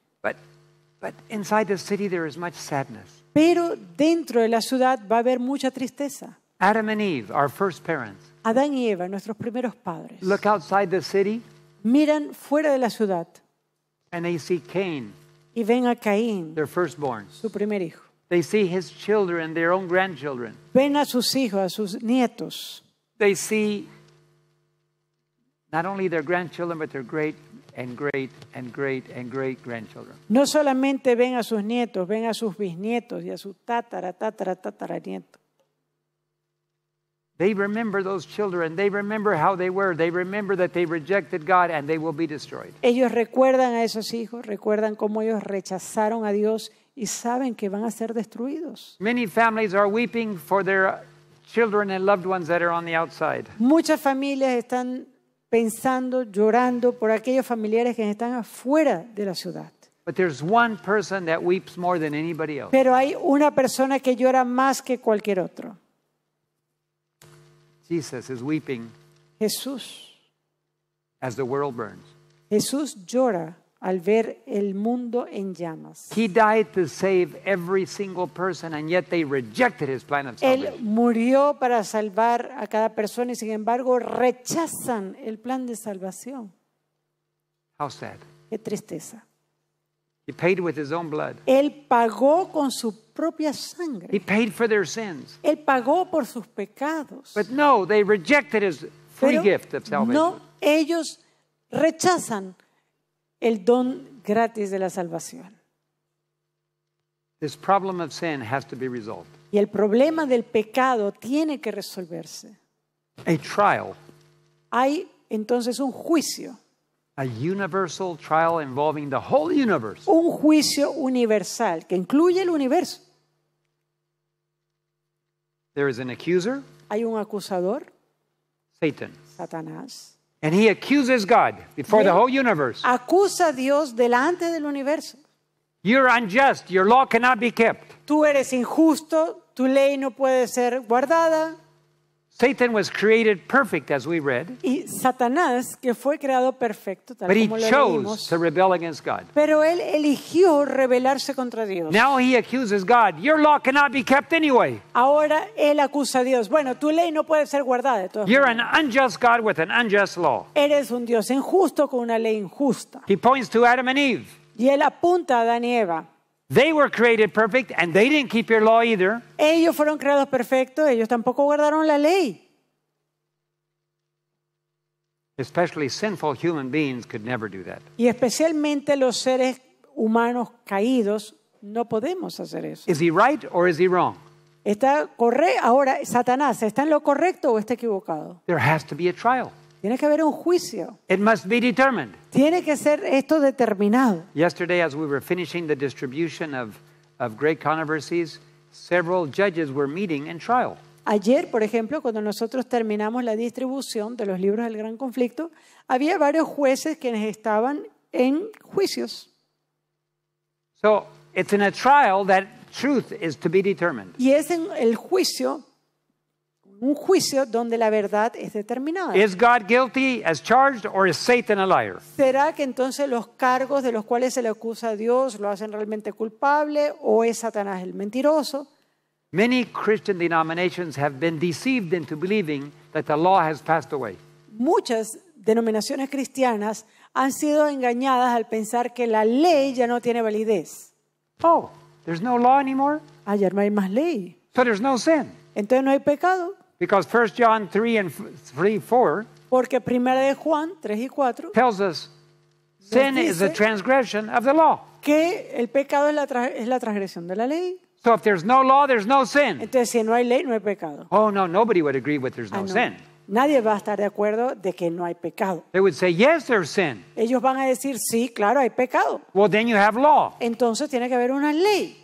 But inside the city there is much sadness. Pero dentro de la ciudad va a haber mucha tristeza. Adam and Eve, our first parents. Adán y Eva, nuestros primeros padres. Look outside the city miran fuera de la ciudad and they see Cain, y ven a Caín, their firstborn. Su primer hijo. They see his children, their own grandchildren. Ven a sus hijos, a sus nietos. They see not only their grandchildren but their great and great and great and great grandchildren. No solamente ven a sus nietos, ven a sus bisnietos y a sus tatara, tatara, They remember those children. They remember how they were. They remember that they rejected God and they will be destroyed. Ellos recuerdan a esos hijos, recuerdan cómo ellos rechazaron a Dios y saben que van a ser destruidos. Many families are weeping for their children and loved ones that are on the outside. Muchas familias están pensando, llorando por aquellos familiares que están afuera de la ciudad. Pero hay una persona que llora más que cualquier otro. Jesus is weeping Jesús. As the world burns. Jesús llora al ver el mundo en llamas. He died to save every single person and yet they rejected his plan of salvation. Él murió para salvar a cada persona y sin embargo rechazan el plan de salvación. How sad. Qué tristeza. He paid with his own blood. Él pagó con su propia sangre. He paid for their sins. Él pagó por sus pecados. But no, they rejected his free Pero gift of salvation. No, ellos rechazan el don gratis de la salvación. Y el problema del pecado tiene que resolverse. Hay entonces un juicio. Un juicio universal que incluye el universo. Hay un acusador. Satanás. And he accuses God before the whole universe. Acusa a Dios delante del universo. You're unjust. Your law cannot be kept. Tú eres injusto. Tu ley no puede ser guardada. Satan was created perfect, as we read. Y Satanás, que fue creado perfecto, tal but como chose leímos, to rebel against God. Pero él eligió rebelarse contra Dios. Now he accuses God. Your law cannot be kept anyway. Ahora él acusa a Dios. Bueno, tu ley no puede ser guardada. De todas You're maneras. an unjust God with an unjust law. Eres un Dios injusto con una ley injusta. He points to Adam and Eve. Y él apunta a Adán y Eva. They were created perfect and they didn't keep your law either. Ellos fueron creados perfectos, ellos tampoco guardaron la ley. Especially sinful human beings could never do that. Y especialmente los seres humanos caídos no podemos hacer eso. Is he right or is he wrong? Está corre ahora Satanás, ¿está en lo correcto o está equivocado? There has to be a trial. Tiene que haber un juicio. Tiene que ser esto determinado. trial. Ayer, por ejemplo, cuando nosotros terminamos la distribución de los libros del gran conflicto, había varios jueces quienes estaban en juicios. Y es en el juicio un juicio donde la verdad es determinada. ¿Será que entonces los cargos de los cuales se le acusa a Dios lo hacen realmente culpable o es Satanás el mentiroso? Muchas denominaciones cristianas han sido engañadas al pensar que la ley ya no tiene validez. Oh, no Ah, no hay más ley. Entonces no hay pecado. Because 1 John 3 and 3 4 Porque primera de Juan 3 y 4 tells us sin is a transgression of the law. Que el pecado es la, es la transgresión de la ley. So if there's no law, there's no sin. Entonces si no hay ley, no hay pecado. Oh no, nobody would agree with there's ah, no, ah, no. sin. Nadie va a estar de acuerdo de que no hay pecado. They would say, yes, there's sin. Ellos van a decir, sí, claro, hay pecado. Well, then you have law. Entonces tiene que haber una ley.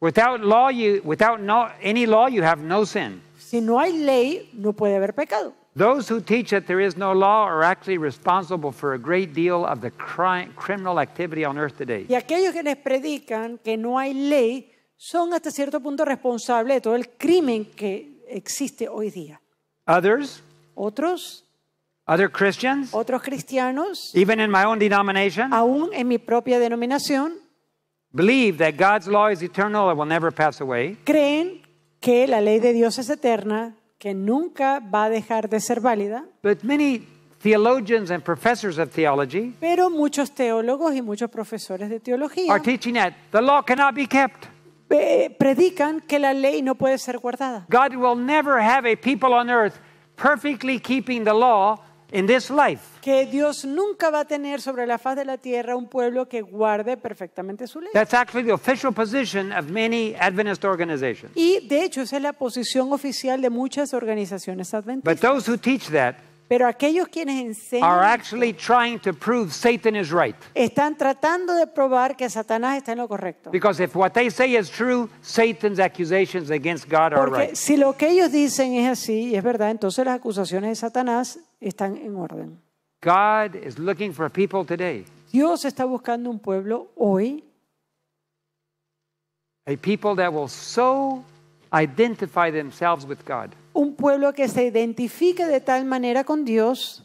Without law, you, without no, any law, you have no sin. Si no hay ley, no puede haber pecado. Those who teach that there is no law are actually responsible for a great deal of the criminal activity on earth today. Y aquellos quienes predican que no hay ley son hasta cierto punto responsables de todo el crimen que existe hoy día. Others, otros, other Christians, otros cristianos, even in my own denomination, aún en mi propia denominación, believe that God's law is eternal and will never pass away. Creen que la ley de Dios es eterna, que nunca va a dejar de ser válida. Pero muchos teólogos y muchos profesores de teología are teaching predican que la ley no puede ser guardada. God will never have a people on earth perfectly keeping the law que Dios nunca va a tener sobre la faz de la tierra un pueblo que guarde perfectamente su ley. That's the official position of many Adventist organizations. Y de hecho esa es la posición oficial de muchas organizaciones adventistas. But those who teach that pero aquellos quienes enseñan están tratando de probar que Satanás está en lo correcto. Porque si lo que ellos dicen es así y es verdad, entonces las acusaciones de Satanás están en orden. Dios está buscando un pueblo hoy. A people that will so identify themselves with God un pueblo que se identifique de tal manera con Dios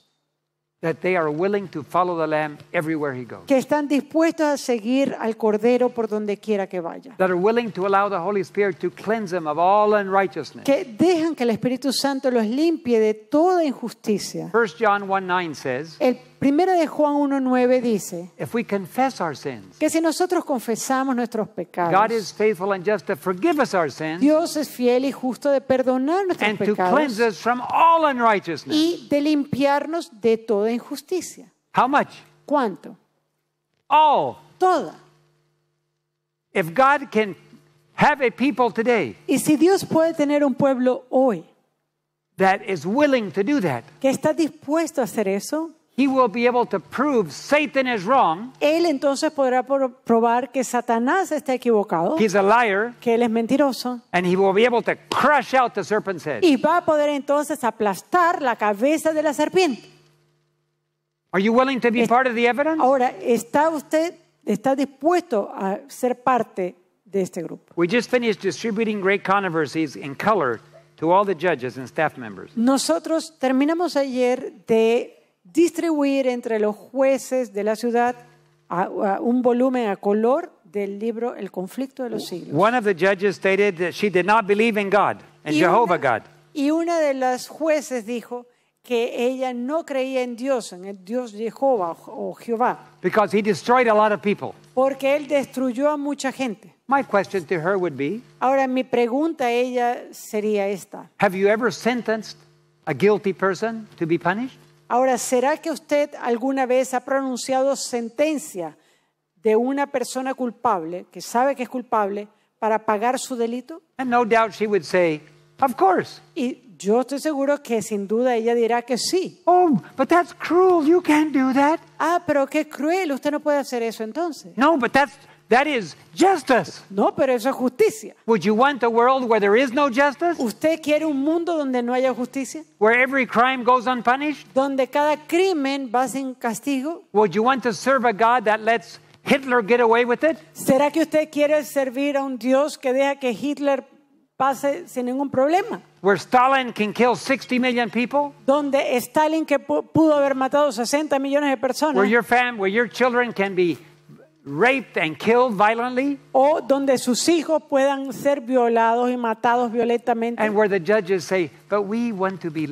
that they are willing to follow the lamb everywhere he goes. que están dispuestos a seguir al cordero por donde quiera que vaya. That are willing to allow the Holy Spirit to cleanse them of all unrighteousness. Que dejan que el Espíritu Santo los limpie de toda injusticia. 1 John 1:9 says. El Primera de Juan 1:9 dice que si nosotros confesamos nuestros pecados, Dios es fiel y justo de perdonar nuestros pecados y de limpiarnos de toda injusticia. ¿Cuánto? Toda. y si Dios puede tener un pueblo hoy, Que está dispuesto a hacer eso he will be able to prove Satan is wrong. Él entonces podrá probar que Satanás está equivocado. He's a liar. Que él es mentiroso. And he will be able to crush out the serpent's head. Y va a poder entonces aplastar la cabeza de la serpiente. Are you willing to be part of the evidence? Ahora, ¿está usted está dispuesto a ser parte de este grupo? We just finished distributing great controversies in color to all the judges and staff members. Nosotros terminamos ayer de distribuir entre los jueces de la ciudad un volumen a color del libro El conflicto de los siglos. One of the judges stated that she did not believe in God and Jehovah God. Y una de las jueces dijo que ella no creía en Dios, en el Dios Jehová o Jehová. Because he destroyed a lot of people. Porque él destruyó a mucha gente. My question to her would be, Ahora mi pregunta a ella sería esta. Have you ever sentenced a guilty person to be punished? Ahora, ¿será que usted alguna vez ha pronunciado sentencia de una persona culpable, que sabe que es culpable, para pagar su delito? no of course. Y yo estoy seguro que sin duda ella dirá que sí. Oh, but that's cruel. You do that. Ah, pero qué cruel. Usted no puede hacer eso entonces. No, but that's That is justice. No, pero eso es justicia. Would you want a world where there is no justice? ¿Usted quiere un mundo donde no haya justicia? Where every crime goes unpunished? Donde cada crimen va sin castigo? Would you want to serve a God that lets Hitler get away with it? ¿Será que usted quiere servir a un Dios que deja que Hitler pase sin ningún problema? Where Stalin can kill 60 million people? Donde Stalin que pudo haber matado 60 millones de personas. Where your fam where your children can be o donde sus hijos puedan ser violados y matados violentamente. and where the judges say, "But we want to be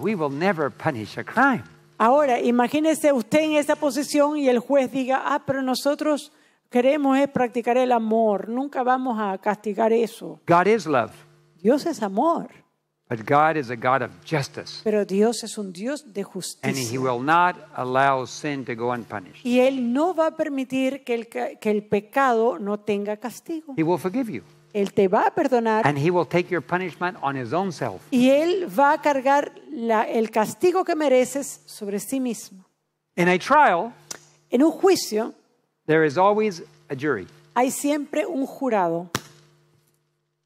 We will never punish a crime." Ahora, imagínese usted en esa posición y el juez diga, ah, pero nosotros queremos es practicar el amor, nunca vamos a castigar eso. God is love. Dios es amor. But God is a God of justice. Pero Dios es un Dios de justicia. And he will not allow sin to go unpunished. Y él no va a permitir que el, que el pecado no tenga castigo. He will forgive you. Él te va a perdonar. And he will take your punishment on his own self. Y él va a cargar la, el castigo que mereces sobre sí mismo. In a trial, en un juicio, there is always a jury. Hay siempre un jurado.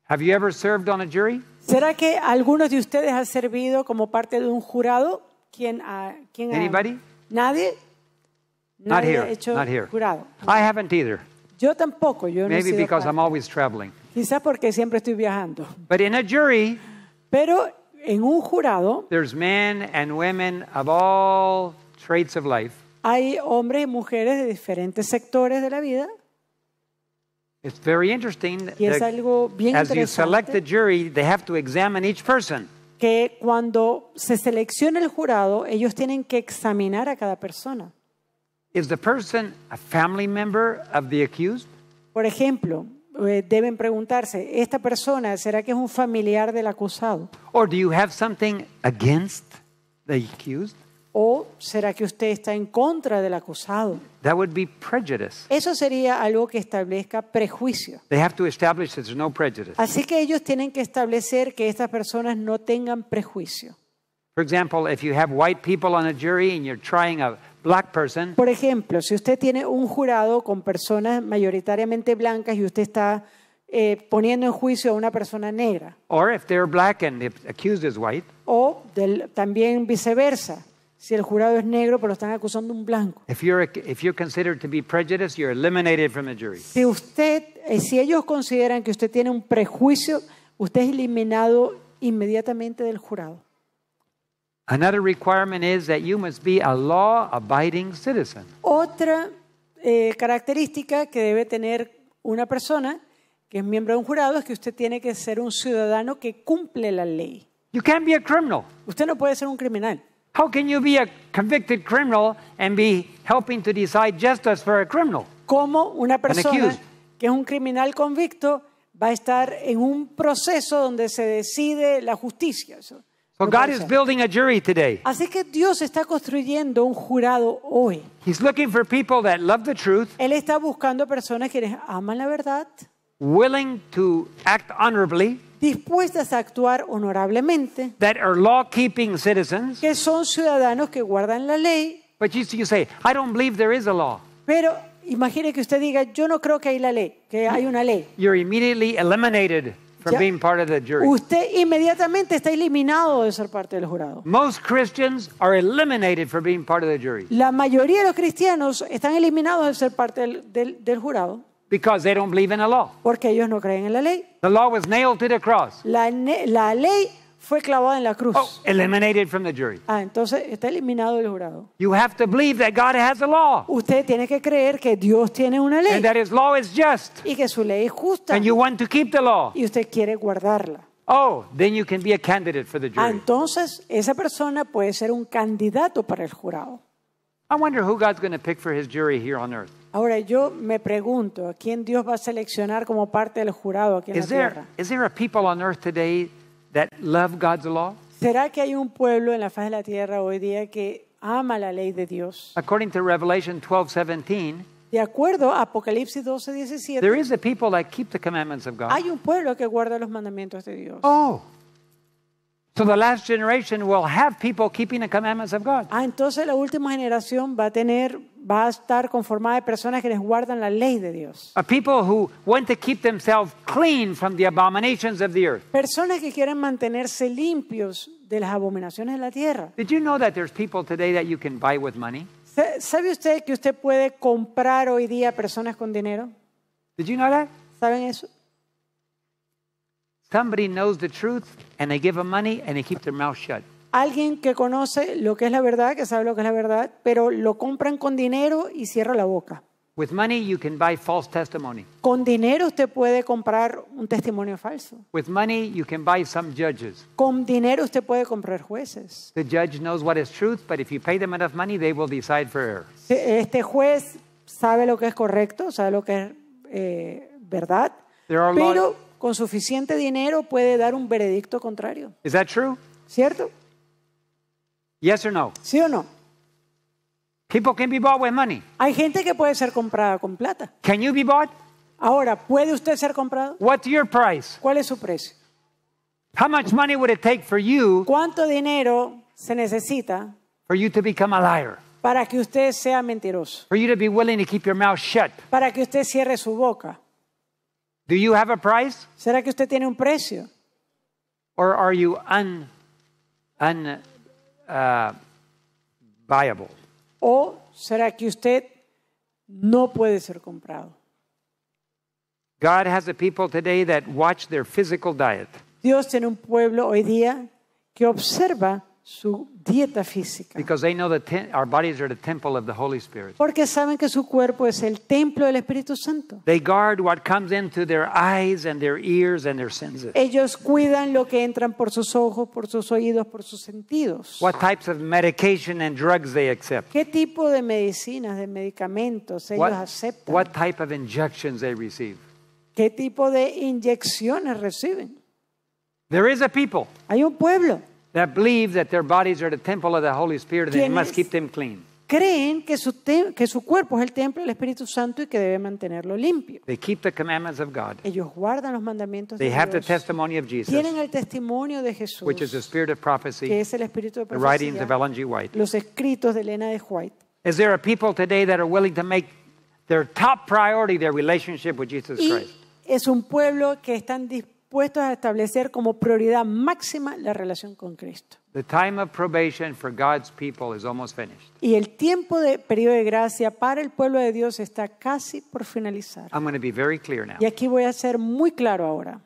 Have you ever served on a jury? ¿Será que algunos de ustedes ha servido como parte de un jurado? ¿Quién ha, quién ha- ¿Nadie? Nadie ha hecho jurado. I haven't either. Yo tampoco, yo no he I'm always traveling. Quizás porque siempre estoy viajando. But in a jury, Pero en un jurado there's men and women of all traits of life hay hombres y mujeres de diferentes sectores de la vida It's very interesting. Y es algo bien As you select the jury, they have to examine each person. que cuando se selecciona el jurado, ellos tienen que examinar a cada persona. Is the person a family member of the accused? Por ejemplo, eh, deben preguntarse, ¿esta persona será que es un familiar del acusado? Or do you have something against the accused? ¿O será que usted está en contra del acusado? Eso sería algo que establezca prejuicio. Así que ellos tienen que establecer que estas personas no tengan prejuicio. Por ejemplo, si usted tiene un jurado con personas mayoritariamente blancas y usted está eh, poniendo en juicio a una persona negra. O del, también viceversa si el jurado es negro, pero están acusando a un blanco. Si usted, eh, si ellos consideran que usted tiene un prejuicio, usted es eliminado inmediatamente del jurado. Otra característica que debe tener una persona que es miembro de un jurado es que usted tiene que ser un ciudadano que cumple la ley. Usted no puede ser un criminal. How can you be a convicted criminal and be helping to decide justice for a criminal? ¿Cómo una persona que es un criminal convicto va a estar en un proceso donde se decide la justicia? so God is building a jury today. Así que Dios está construyendo un jurado hoy. He's looking for people that love the truth. Él está buscando personas que aman la verdad. Willing to act honorably dispuestas a actuar honorablemente, que son ciudadanos que guardan la ley. Pero imagine que usted diga, yo no creo que hay la ley, que hay una ley. Usted inmediatamente está eliminado de ser parte del jurado. La mayoría de los cristianos están eliminados de ser parte del jurado. Because they don't believe in the law. Porque ellos no creen en la ley. The law was nailed to the cross. La, la ley fue clavada en la cruz. Oh, eliminated from the jury. Ah, entonces está eliminado del jurado. You have to believe that God has a law. Usted tiene que creer que Dios tiene una ley. And that his law is just. Y que su ley es justa. And you want to keep the law. Y usted quiere guardarla. Oh, then you can be a candidate for the jury. Ah, entonces esa persona puede ser un candidato para el jurado. I wonder who God's going to pick for his jury here on earth. Ahora yo me pregunto, ¿a quién Dios va a seleccionar como parte del jurado aquí en la tierra? is there a people on earth today that love God's law? ¿Será que hay un pueblo en la faz de la tierra hoy día que ama la ley de Dios? According to Revelation 12:17, De acuerdo Apocalipsis 12, there is a people that keep the commandments of God. hay un pueblo que guarda los mandamientos de Dios. Oh, So the last generation will have people keeping the commandments of God. Ah, entonces la última generación va a tener va a estar conformada de personas que les guardan la ley de Dios. A people who want to keep themselves clean from the abominations of the earth. Personas que quieren mantenerse limpios de las abominaciones de la tierra. Did you know that there's people today that you can buy with money? ¿Sabe usted que usted puede comprar hoy día personas con dinero? Did you know that? ¿Saben eso? Somebody knows the truth and they give them money and they keep their mouth shut. Alguien que conoce lo que es la verdad, que sabe lo que es la verdad, pero lo compran con dinero y cierra la boca. With money you can buy false testimony. Con dinero usted puede comprar un testimonio falso. With money you can buy some judges. Con dinero usted puede comprar jueces. The judge knows what is truth, but if you pay them enough money, they will decide for error. Este juez sabe lo que es correcto, sabe lo que es eh, verdad, pero con suficiente dinero puede dar un veredicto contrario. Is that true? ¿Cierto? ¿Sí o no? Hay gente que puede ser comprada con plata. Ahora, ¿puede usted ser comprado? ¿Cuál es su precio? ¿Cuánto dinero se necesita para que usted sea mentiroso? Para que usted cierre su boca. ¿Será que usted tiene un precio? Uh, ¿O será que usted no puede ser comprado? Dios tiene un pueblo hoy día que observa su dieta física. Porque saben que su cuerpo es el templo del Espíritu Santo. Ellos cuidan lo que entran por sus ojos, por sus oídos, por sus sentidos. ¿Qué tipo de medicinas, de medicamentos ellos aceptan? ¿Qué tipo de inyecciones reciben? Hay un pueblo that believe that their bodies are the temple of the Holy Spirit and they must keep them clean. Creen que su, que su cuerpo es el templo del Espíritu Santo y que debe mantenerlo limpio. They keep the commandments of God. Ellos guardan los mandamientos They de have the testimony of Jesus, Tienen el testimonio de Jesús, which is the spirit of prophecy, que es el espíritu de the writings of profecía, Ellen G. White. los escritos de Elena de White. Is there a people today that are willing to make their top priority their relationship with Jesus Y Christ? es un pueblo que están dispuestos puestos a establecer como prioridad máxima la relación con Cristo. Y el tiempo de periodo de gracia para el pueblo de Dios está casi por finalizar. Y aquí voy a ser muy claro ahora.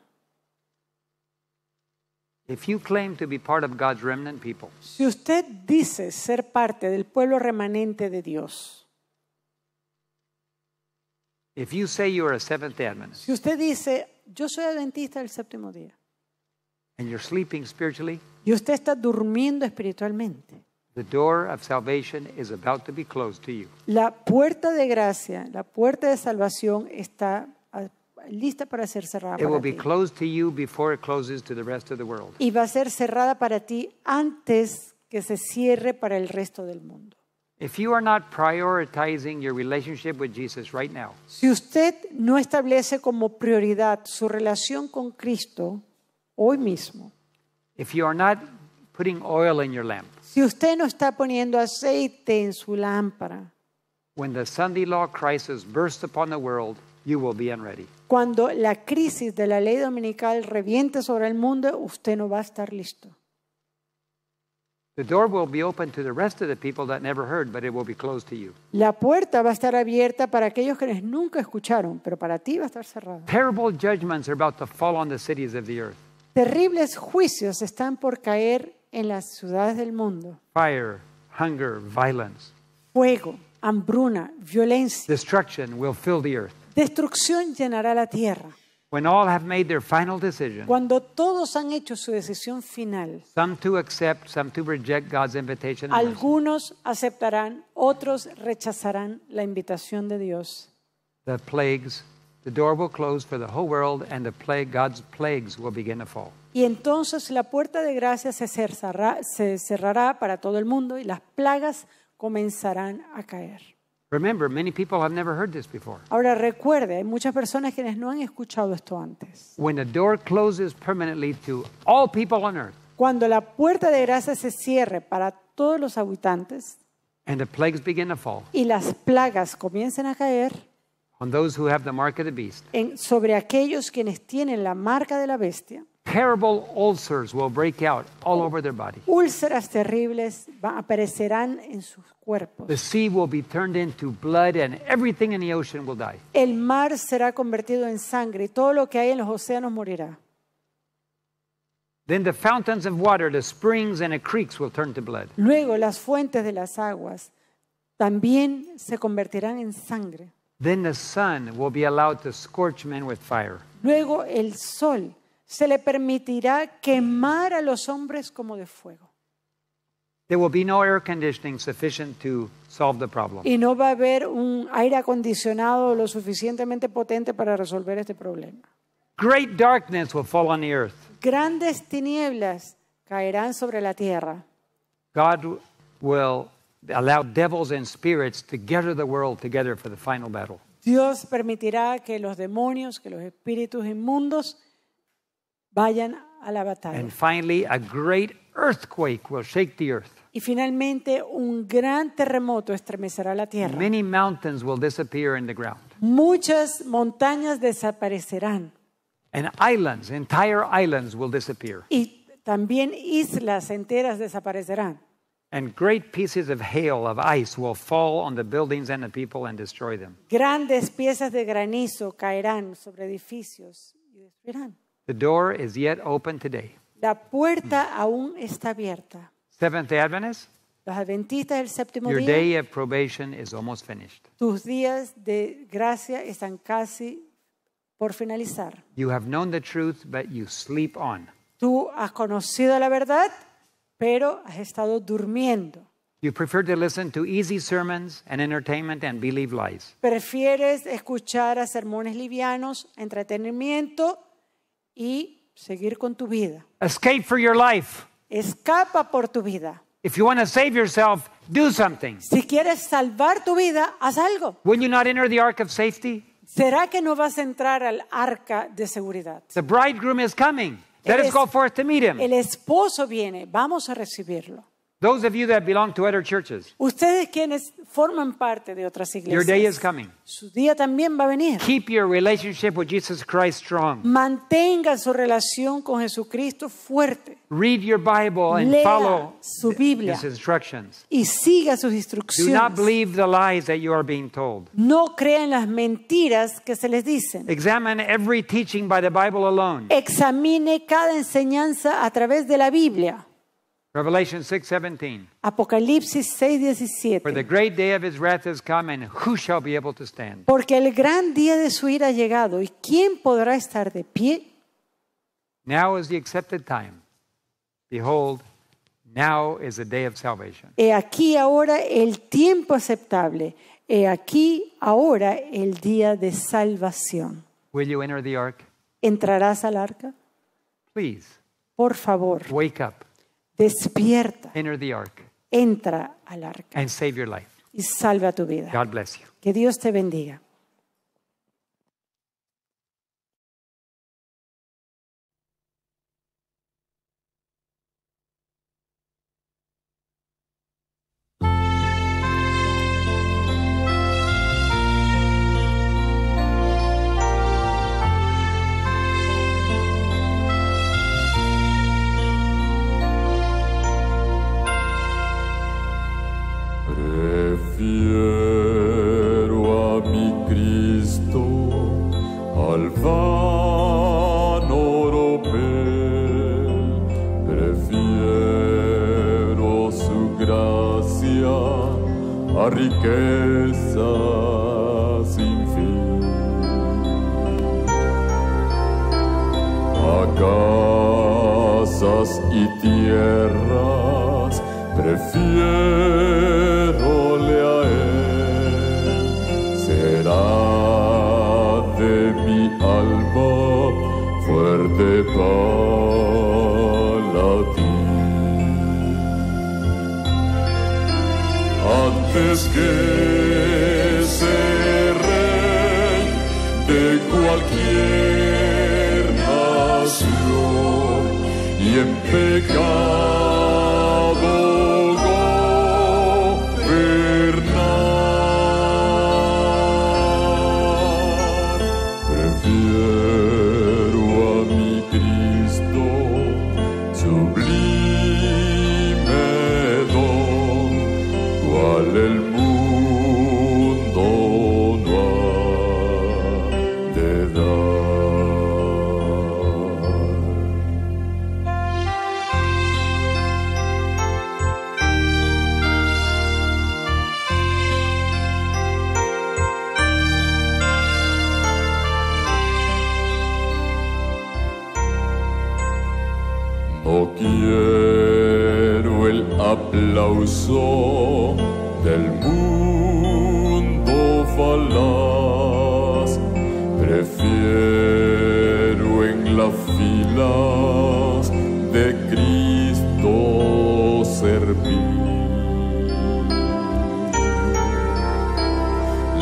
si usted dice ser parte del pueblo remanente de Dios, si usted dice yo soy adventista del séptimo día. Y usted está durmiendo espiritualmente. La puerta de gracia, la puerta de salvación está ah, lista para ser cerrada para Y va a ser cerrada para ti antes que se cierre para el resto del mundo si usted no establece como prioridad su relación con Cristo hoy mismo, si usted no está poniendo aceite en su lámpara, Cuando la crisis de la ley dominical reviente sobre el mundo, usted no va a estar listo. La puerta va a estar abierta para aquellos que nunca escucharon, pero para ti va a estar cerrada. Terrible judgments are about to fall on the cities of the earth. Terribles juicios están por caer en las ciudades del mundo. Fuego, hambruna, violencia. Destrucción llenará la tierra. When all have made their final decision, cuando todos han hecho su decisión final, some to accept, some to reject God's invitation algunos aceptarán, otros rechazarán la invitación de Dios. The plagues, the door will close for the whole world, and the plague, God's plagues will begin to fall. Y entonces la puerta de gracia se cerrará, se cerrará para todo el mundo y las plagas comenzarán a caer. Remember, many people have never heard this before. Ahora recuerde, hay muchas personas quienes no han escuchado esto antes. When a door closes permanently to all people on earth Cuando la puerta de gracia se cierre para todos los habitantes and the plagues begin to fall y las plagas comiencen a caer on those who have the mark of the beast, en- sobre aquellos quienes tienen la marca de la bestia, Terrible ulcers will break out all over their body. Úlceras terribles aparecerán en sus cuerpos. The sea will be turned into blood and everything in the ocean will die. El mar será convertido en sangre y todo lo que hay en los océanos morirá. Then the fountains of water, the springs and the creeks will turn to blood. Luego las fuentes de las aguas también se convertirán en sangre. Then the sun will be allowed to scorch men with fire. Luego el sol se le permitirá quemar a los hombres como de fuego. Y no va a haber un aire acondicionado lo suficientemente potente para resolver este problema. Great darkness will fall on earth. Grandes tinieblas caerán sobre la tierra. Dios permitirá que los demonios, que los espíritus inmundos Vayan a la batalla. And finally, a great earthquake will shake the earth. Y finalmente un gran terremoto estremecerá la tierra. Many mountains will disappear in the ground. Muchas montañas desaparecerán. And islands, entire islands will disappear. Y también islas enteras desaparecerán. And great pieces of hail of ice will fall on the buildings and the people and destroy them. Grandes piezas de granizo caerán sobre edificios y destruirán. The door is yet open today. La puerta aún está abierta. Seventh day Adventists, Los adventistas del séptimo your día, day of probation is almost finished. tus días de gracia están casi por finalizar. You have known the truth, but you sleep on. Tú has conocido la verdad, pero has estado durmiendo. You prefer to listen to easy sermons and entertainment and believe lies. Prefieres escuchar a sermones livianos, entretenimiento y seguir con tu vida. Escape for your life. Escapa por tu vida. If you want to save yourself, do something. Si quieres salvar tu vida, haz algo. Will you not enter the ark of safety? ¿Será que no vas a entrar al arca de seguridad? The bridegroom is coming. Let us go forth to meet him. El esposo viene, vamos a recibirlo. Those of you that belong to other churches, Ustedes quienes forman parte de otras iglesias. Your day is coming. Su día también va a venir. Keep your relationship with Jesus Christ strong. Mantenga su relación con Jesucristo fuerte. Read your Bible and Lea follow su Biblia his instructions. Y siga sus instrucciones. Do not believe the lies that you are being told. No crean las mentiras que se les dicen. Examine every teaching by the Bible alone. Examine cada enseñanza a través de la Biblia. Revelation 6:17. Apocalipsis 6:17. For the great day of his wrath has come and who shall be able to stand? Porque el gran día de su ira ha llegado y quién podrá estar de pie? Now is the accepted time. Behold, now is the day of salvation. He aquí ahora el tiempo aceptable. He aquí ahora el día de salvación. Will you enter the ark? ¿Entrarás al arca? Please. Por favor. Wake up. Despierta. Entra al arca. Y salva tu vida. Que Dios te bendiga.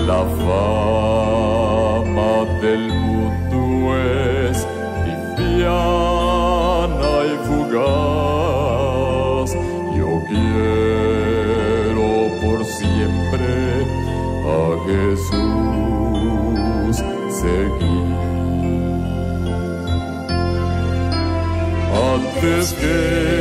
La fama del mundo es liviana y fugaz. Yo quiero por siempre a Jesús seguir. Antes que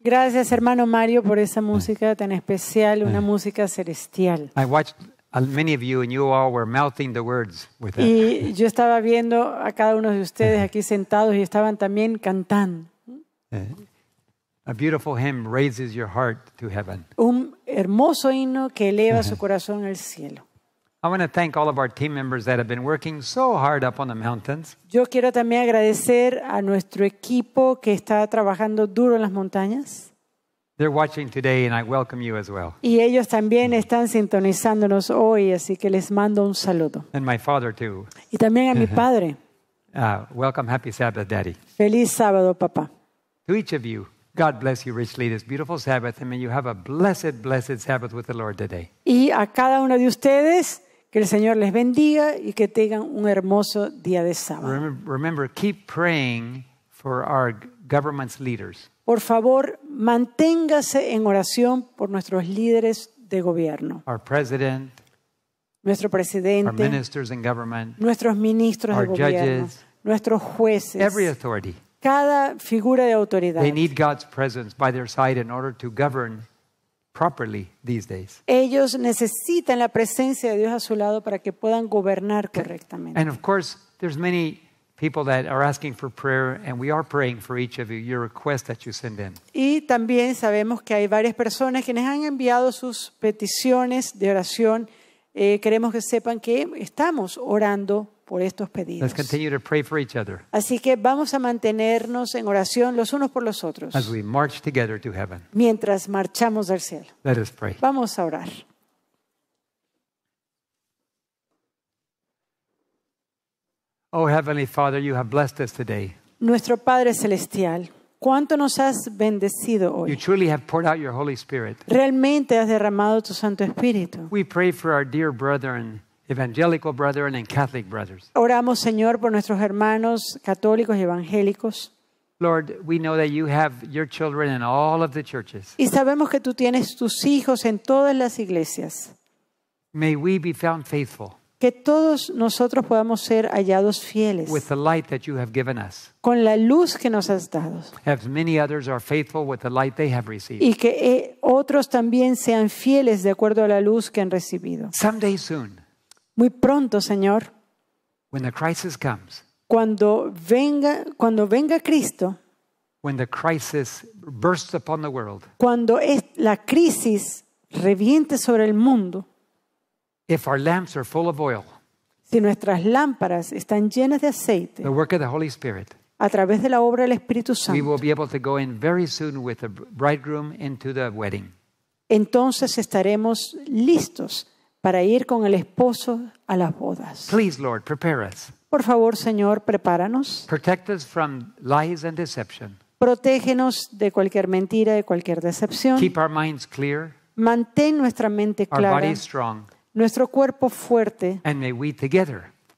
Gracias, hermano Mario, por esa mm. música tan especial, una mm. música celestial. I watched uh, many of you and you all were the words with Y yo estaba viendo a cada uno de ustedes aquí sentados y estaban también cantando. Eh, a beautiful hymn raises your heart to heaven. Un hermoso himno que eleva su mm-hmm. corazón al cielo. I want to thank all of our team members that have been working so hard up on the mountains. Yo quiero también agradecer a nuestro equipo que está trabajando duro en las montañas. They're watching today and I welcome you as well. Y ellos también están sintonizándonos hoy, así que les mando un saludo. And my father too. Y también a mi uh-huh. padre. Uh, welcome, happy Sabbath, Daddy. Feliz sábado, papá. To each of you. God bless you richly this beautiful Sabbath. I may you have a blessed, blessed Sabbath with the Lord today. Y a cada uno de ustedes, Que el Señor les bendiga y que tengan un hermoso día de sábado. Remember, keep praying for our government's leaders. Por favor, manténgase en oración por nuestros líderes de gobierno. Our president, nuestro presidente, our ministers in government, nuestros ministros our de gobierno, judges, nuestros jueces, every authority. cada figura de autoridad. They need God's presence by their side in order to govern ellos necesitan la presencia de Dios a su lado para que puedan gobernar correctamente. And of course, there's many people that are asking for prayer and we are praying for each of your that you send in. Y también sabemos que hay varias personas quienes han enviado sus peticiones de oración. Eh, queremos que sepan que estamos orando por estos pedidos. Let's continue to pray for each other Así que vamos a mantenernos en oración los unos por los otros as we march together to heaven. mientras marchamos al cielo. Let us pray. Vamos a orar. Oh heavenly Father, you have blessed us today. Nuestro Padre Celestial, cuánto nos has bendecido hoy. You truly have poured out your Holy Spirit. Realmente has derramado tu Santo Espíritu. We pray for our dear brethren evangelical brethren and Catholic brothers. Oramos, Señor, por nuestros hermanos católicos y evangélicos. Lord, we know that you have your children in all of the churches. Y sabemos que tú tienes tus hijos en todas las iglesias. May we be found faithful. Que todos nosotros podamos ser hallados fieles with the light that you have given us. con la luz que nos has dado. As many others are faithful with the light they have received. Y que eh, otros también sean fieles de acuerdo a la luz que han recibido. Someday soon muy pronto, Señor. When the crisis comes, cuando venga, cuando venga Cristo, when the crisis bursts upon the world, cuando la crisis reviente sobre el mundo, if our lamps are full of oil, si nuestras lámparas están llenas de aceite, the work of the Holy Spirit, a través de la obra del Espíritu Santo, we will be able to go in very soon with the bridegroom into the wedding. Entonces estaremos listos para ir con el esposo a las bodas. Por favor, Señor, prepáranos. Protégenos de cualquier mentira, de cualquier decepción. Keep Mantén nuestra mente clara. Nuestro cuerpo fuerte.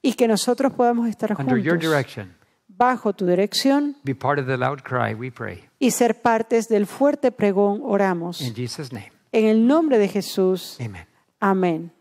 Y que nosotros podamos estar juntos. bajo tu dirección y ser partes del fuerte pregón oramos. En el nombre de Jesús. Amen. Amén.